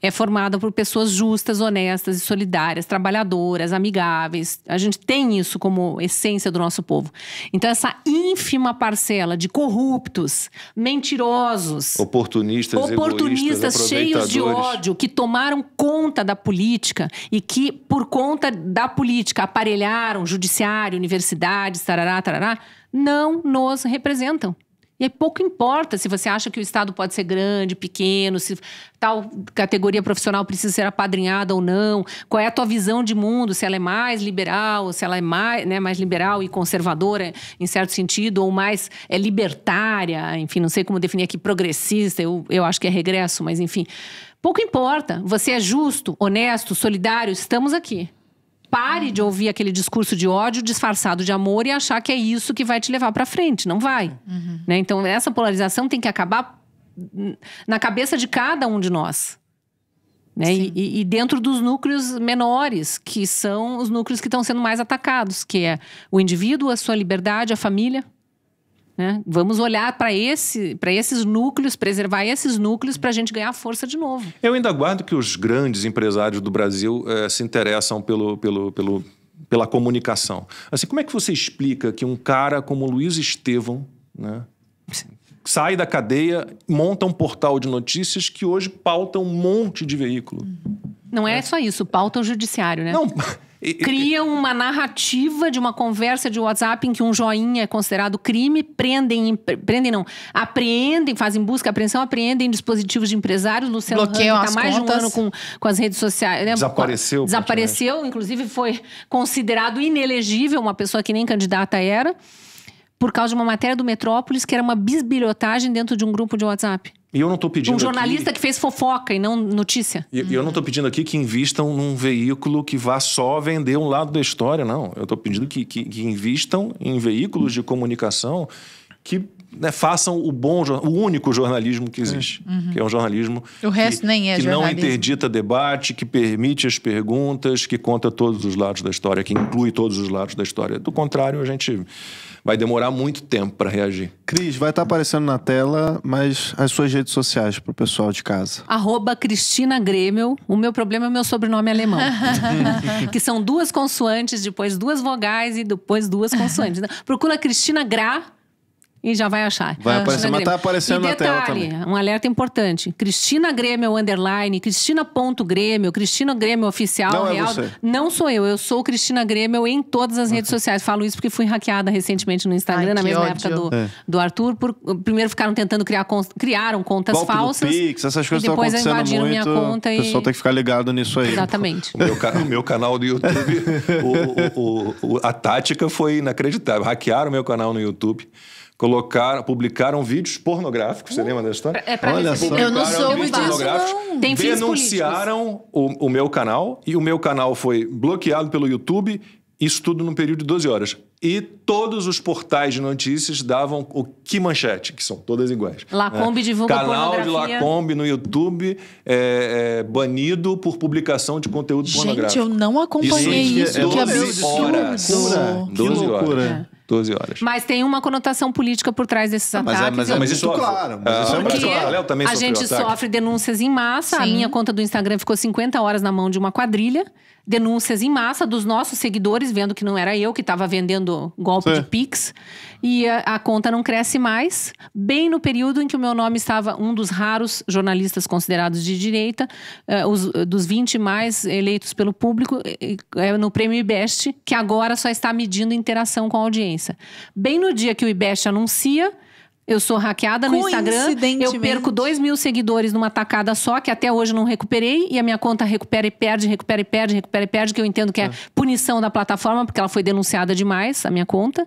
[SPEAKER 5] é formada por pessoas justas, honestas e solidárias, trabalhadoras, amigáveis. A gente tem isso como essência do nosso povo. Então, essa ínfima parcela de corruptos, mentirosos,
[SPEAKER 4] oportunistas, oportunistas cheios de ódio,
[SPEAKER 5] que tomaram conta da política e que, por conta da política, aparelharam judiciário, universidades, tarará, tarará, não nos representam. E aí pouco importa se você acha que o Estado pode ser grande, pequeno, se tal categoria profissional precisa ser apadrinhada ou não, qual é a tua visão de mundo, se ela é mais liberal, se ela é mais, né, mais liberal e conservadora em certo sentido, ou mais é libertária, enfim, não sei como definir aqui, progressista, eu, eu acho que é regresso, mas enfim. Pouco importa, você é justo, honesto, solidário, estamos aqui. Pare de ouvir aquele discurso de ódio disfarçado de amor e achar que é isso que vai te levar para frente. Não vai. Uhum. Né? Então, essa polarização tem que acabar na cabeça de cada um de nós. Né? E, e, dentro dos núcleos menores, que são os núcleos que estão sendo mais atacados, que é o indivíduo, a sua liberdade, a família. Né? Vamos olhar para esse, esses núcleos, preservar esses núcleos para a gente ganhar força de novo.
[SPEAKER 4] Eu ainda aguardo que os grandes empresários do Brasil é, se interessam pelo, pelo, pelo, pela comunicação. Assim, como é que você explica que um cara como Luiz Estevão, né, sai da cadeia, monta um portal de notícias que hoje pauta um monte de veículo?
[SPEAKER 5] Não é, é. só isso, pauta o judiciário, né? Não criam uma narrativa de uma conversa de WhatsApp em que um joinha é considerado crime, prendem, prendem não, apreendem, fazem busca, apreensão, apreendem dispositivos de empresários. Luciano Bloqueiam Hang está mais contas. de um ano com, com as redes sociais. Né?
[SPEAKER 4] Desapareceu. Desapareceu,
[SPEAKER 5] inclusive foi considerado inelegível, uma pessoa que nem candidata era por causa de uma matéria do Metrópolis que era uma bisbilhotagem dentro de um grupo de WhatsApp.
[SPEAKER 4] E eu não estou pedindo. Um jornalista
[SPEAKER 5] aqui... que fez fofoca e não notícia.
[SPEAKER 4] E, hum. eu não estou pedindo aqui que invistam num veículo que vá só vender um lado da história, não. Eu estou pedindo que, que, que, invistam em veículos de comunicação que né, façam o bom, o único jornalismo que existe, hum, uhum. que é um jornalismo
[SPEAKER 2] o resto que, nem é que jornalismo. não
[SPEAKER 4] interdita debate, que permite as perguntas, que conta todos os lados da história, que inclui todos os lados da história. Do contrário, a gente vai demorar muito tempo para reagir.
[SPEAKER 1] Cris, vai estar tá aparecendo na tela, mas as suas redes sociais para o pessoal de casa.
[SPEAKER 5] Arroba Cristina Grêmio. O meu problema é o meu sobrenome alemão. que são duas consoantes, depois duas vogais e depois duas consoantes. Procura Cristina Gra e já vai achar. Vai ah, aparecer, mas tá aparecendo e detalhe, na tela também. Um alerta importante. Cristina Grêmio underline, Cristina ponto Grêmio, Cristina Grêmio oficial não é real. É você. Não sou eu, eu sou Cristina Grêmio em todas as redes sociais. Falo isso porque fui hackeada recentemente no Instagram, Ai, na mesma ódio. época do, é. do Arthur. Por, primeiro ficaram tentando criar criaram contas Golpe falsas. Pix, essas coisas estão acontecendo invadiram muito. Minha conta o pessoal
[SPEAKER 1] tem que ficar ligado nisso
[SPEAKER 4] aí. Exatamente. o, meu, o meu, canal do YouTube, o, o, a tática foi inacreditável. Hackearam o meu canal no YouTube colocaram, publicaram vídeos pornográficos, você uh, lembra da história? É pra Olha só. Eu não sou disso, não. Tem denunciaram o, o meu canal e o meu canal foi bloqueado pelo YouTube, isso tudo num período de 12 horas. E todos os portais de notícias davam o que manchete, que são todas iguais.
[SPEAKER 5] Lacombe né? é. divulga Canal pornografia. de
[SPEAKER 4] Lacombe no YouTube é, é, banido por publicação de conteúdo Gente, pornográfico. Gente, eu
[SPEAKER 5] não acompanhei
[SPEAKER 4] isso. isso. É, que absurdo. Horas. Que loucura. Que loucura. 12 horas.
[SPEAKER 5] Mas tem uma conotação política por trás desses ah, ataques. Mas, é, mas,
[SPEAKER 4] mas claro. Mas isso é muito claro. Ah, é é também a gente ataque. sofre
[SPEAKER 5] denúncias em massa. Sim. A minha conta do Instagram ficou 50 horas na mão de uma quadrilha denúncias em massa dos nossos seguidores, vendo que não era eu que estava vendendo golpe Sim. de Pix. E a, a, conta não cresce mais, bem no período em que o meu nome estava um dos raros jornalistas considerados de direita, uh, os, dos 20 mais eleitos pelo público, uh, no prêmio IBEST, que agora só está medindo interação com a audiência. Bem no dia que o IBEST anuncia eu sou hackeada no Instagram. Eu perco 2 mil seguidores numa tacada só, que até hoje não recuperei. E a minha conta recupera e perde, recupera e perde, recupera e perde. Que eu entendo que é, é punição da plataforma, porque ela foi denunciada demais, a minha conta.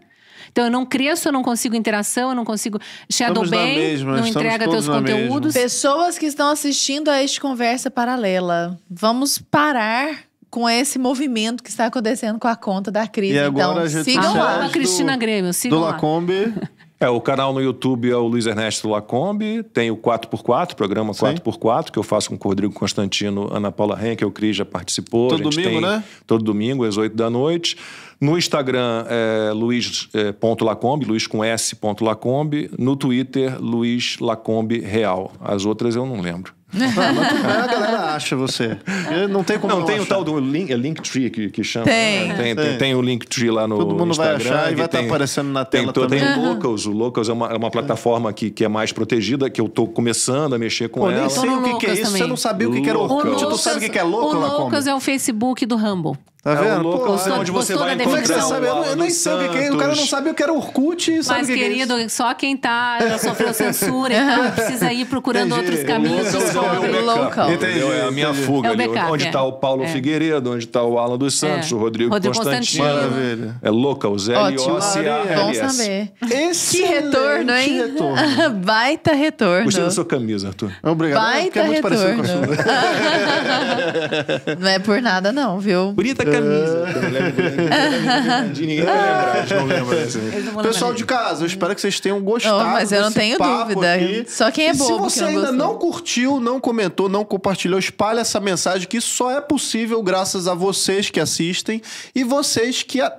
[SPEAKER 5] Então eu não cresço, eu não consigo interação, eu não consigo shadow ban, não entrega
[SPEAKER 1] teus conteúdos.
[SPEAKER 5] Pessoas que estão assistindo a este conversa paralela, vamos
[SPEAKER 2] parar com esse movimento que está acontecendo com a conta da Cris. E agora então. a gente sigam lá.
[SPEAKER 4] Do,
[SPEAKER 5] Cristina Grêmio, sigam do
[SPEAKER 4] É, o canal no YouTube é o Luiz Ernesto Lacombe, tem o 4x4, programa 4x4, que eu faço com o Rodrigo Constantino, Ana Paula que é o Cris já participou. Todo domingo, tem, né? Todo domingo, às 8 da noite. No
[SPEAKER 3] Instagram
[SPEAKER 4] é luiz.lacombe, é, luiz com s.lacombe. No Twitter, Luiz Lacombe Real. As outras eu não lembro.
[SPEAKER 1] Ah, a galera
[SPEAKER 4] acha você. Eu não tem como. Não, não tem achar. o tal do link, é Linktree que, que chama. Tem. Né? Tem, tem. tem, o Linktree lá no Todo mundo Instagram, vai achar e vai estar tá aparecendo na tela tem, também. Tem o Locals. O Locals é uma, é uma é. plataforma que, que é mais protegida, que eu tô começando a mexer com Pô, ela. Eu nem sei o que, que é isso. Também. Você não sabia o que, que era o Orkut. Tu sabe o que, é Locals, O Locals
[SPEAKER 5] é o Facebook do Rumble. Tá vendo? É o louco, Pô, é onde você vai Como é que você sabe? Eu, eu nem sei o que é. O cara
[SPEAKER 1] não sabe, eu quero Orkut. Sabe Mas, que é querido, é
[SPEAKER 5] só quem tá, já sofreu censura, então precisa ir procurando Entendi. outros caminhos. Descobre é o local. Entendi. É
[SPEAKER 1] a minha fuga. É ali, backup, onde é. tá
[SPEAKER 5] o Paulo
[SPEAKER 4] Figueiredo, onde tá o Alan dos Santos, o Rodrigo, Rodrigo Constantino. Maravilha. É local, Zé L-O-C-A-L-S. Bom saber.
[SPEAKER 2] Que retorno, hein? Que retorno. Baita retorno. Gostei da
[SPEAKER 4] sua camisa, Arthur. Obrigado. Baita retorno.
[SPEAKER 2] Não é por nada não, viu?
[SPEAKER 1] Bonita camisa camisa. ninguém lembra, Pessoal de casa, eu espero que vocês tenham gostado. mas eu não tenho dúvida. Aqui. Só quem é bobo. se você não ainda gostou. não curtiu, não comentou, não compartilhou, espalha essa mensagem que só é possível graças a vocês que assistem e vocês que a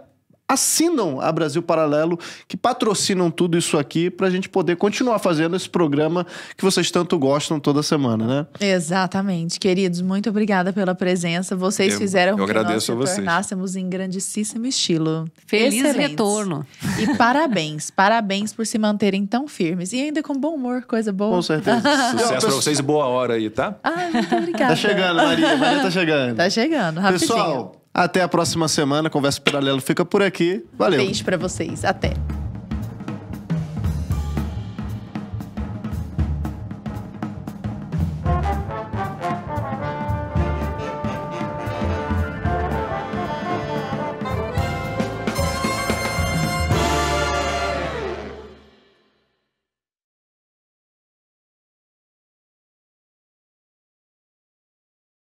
[SPEAKER 1] assinam a Brasil Paralelo, que patrocinam tudo isso aqui para a gente poder continuar fazendo esse programa que vocês tanto gostam toda semana, né?
[SPEAKER 2] Exatamente. Queridos, muito obrigada pela presença. Vocês eu, fizeram eu que nós tornássemos em grandíssimo estilo. Feliz Excelente. É retorno. E parabéns, parabéns por se manterem tão firmes e ainda com bom humor, coisa boa.
[SPEAKER 3] Com certeza. Sucesso
[SPEAKER 1] para vocês e
[SPEAKER 4] boa hora aí, tá? Ah,
[SPEAKER 3] muito obrigada. Tá chegando, Maria. Maria tá
[SPEAKER 1] chegando. Tá chegando, rapidinho. Pessoal, até a próxima semana. Conversa Paralelo fica por aqui. Valeu. Beijo
[SPEAKER 2] para vocês. Até.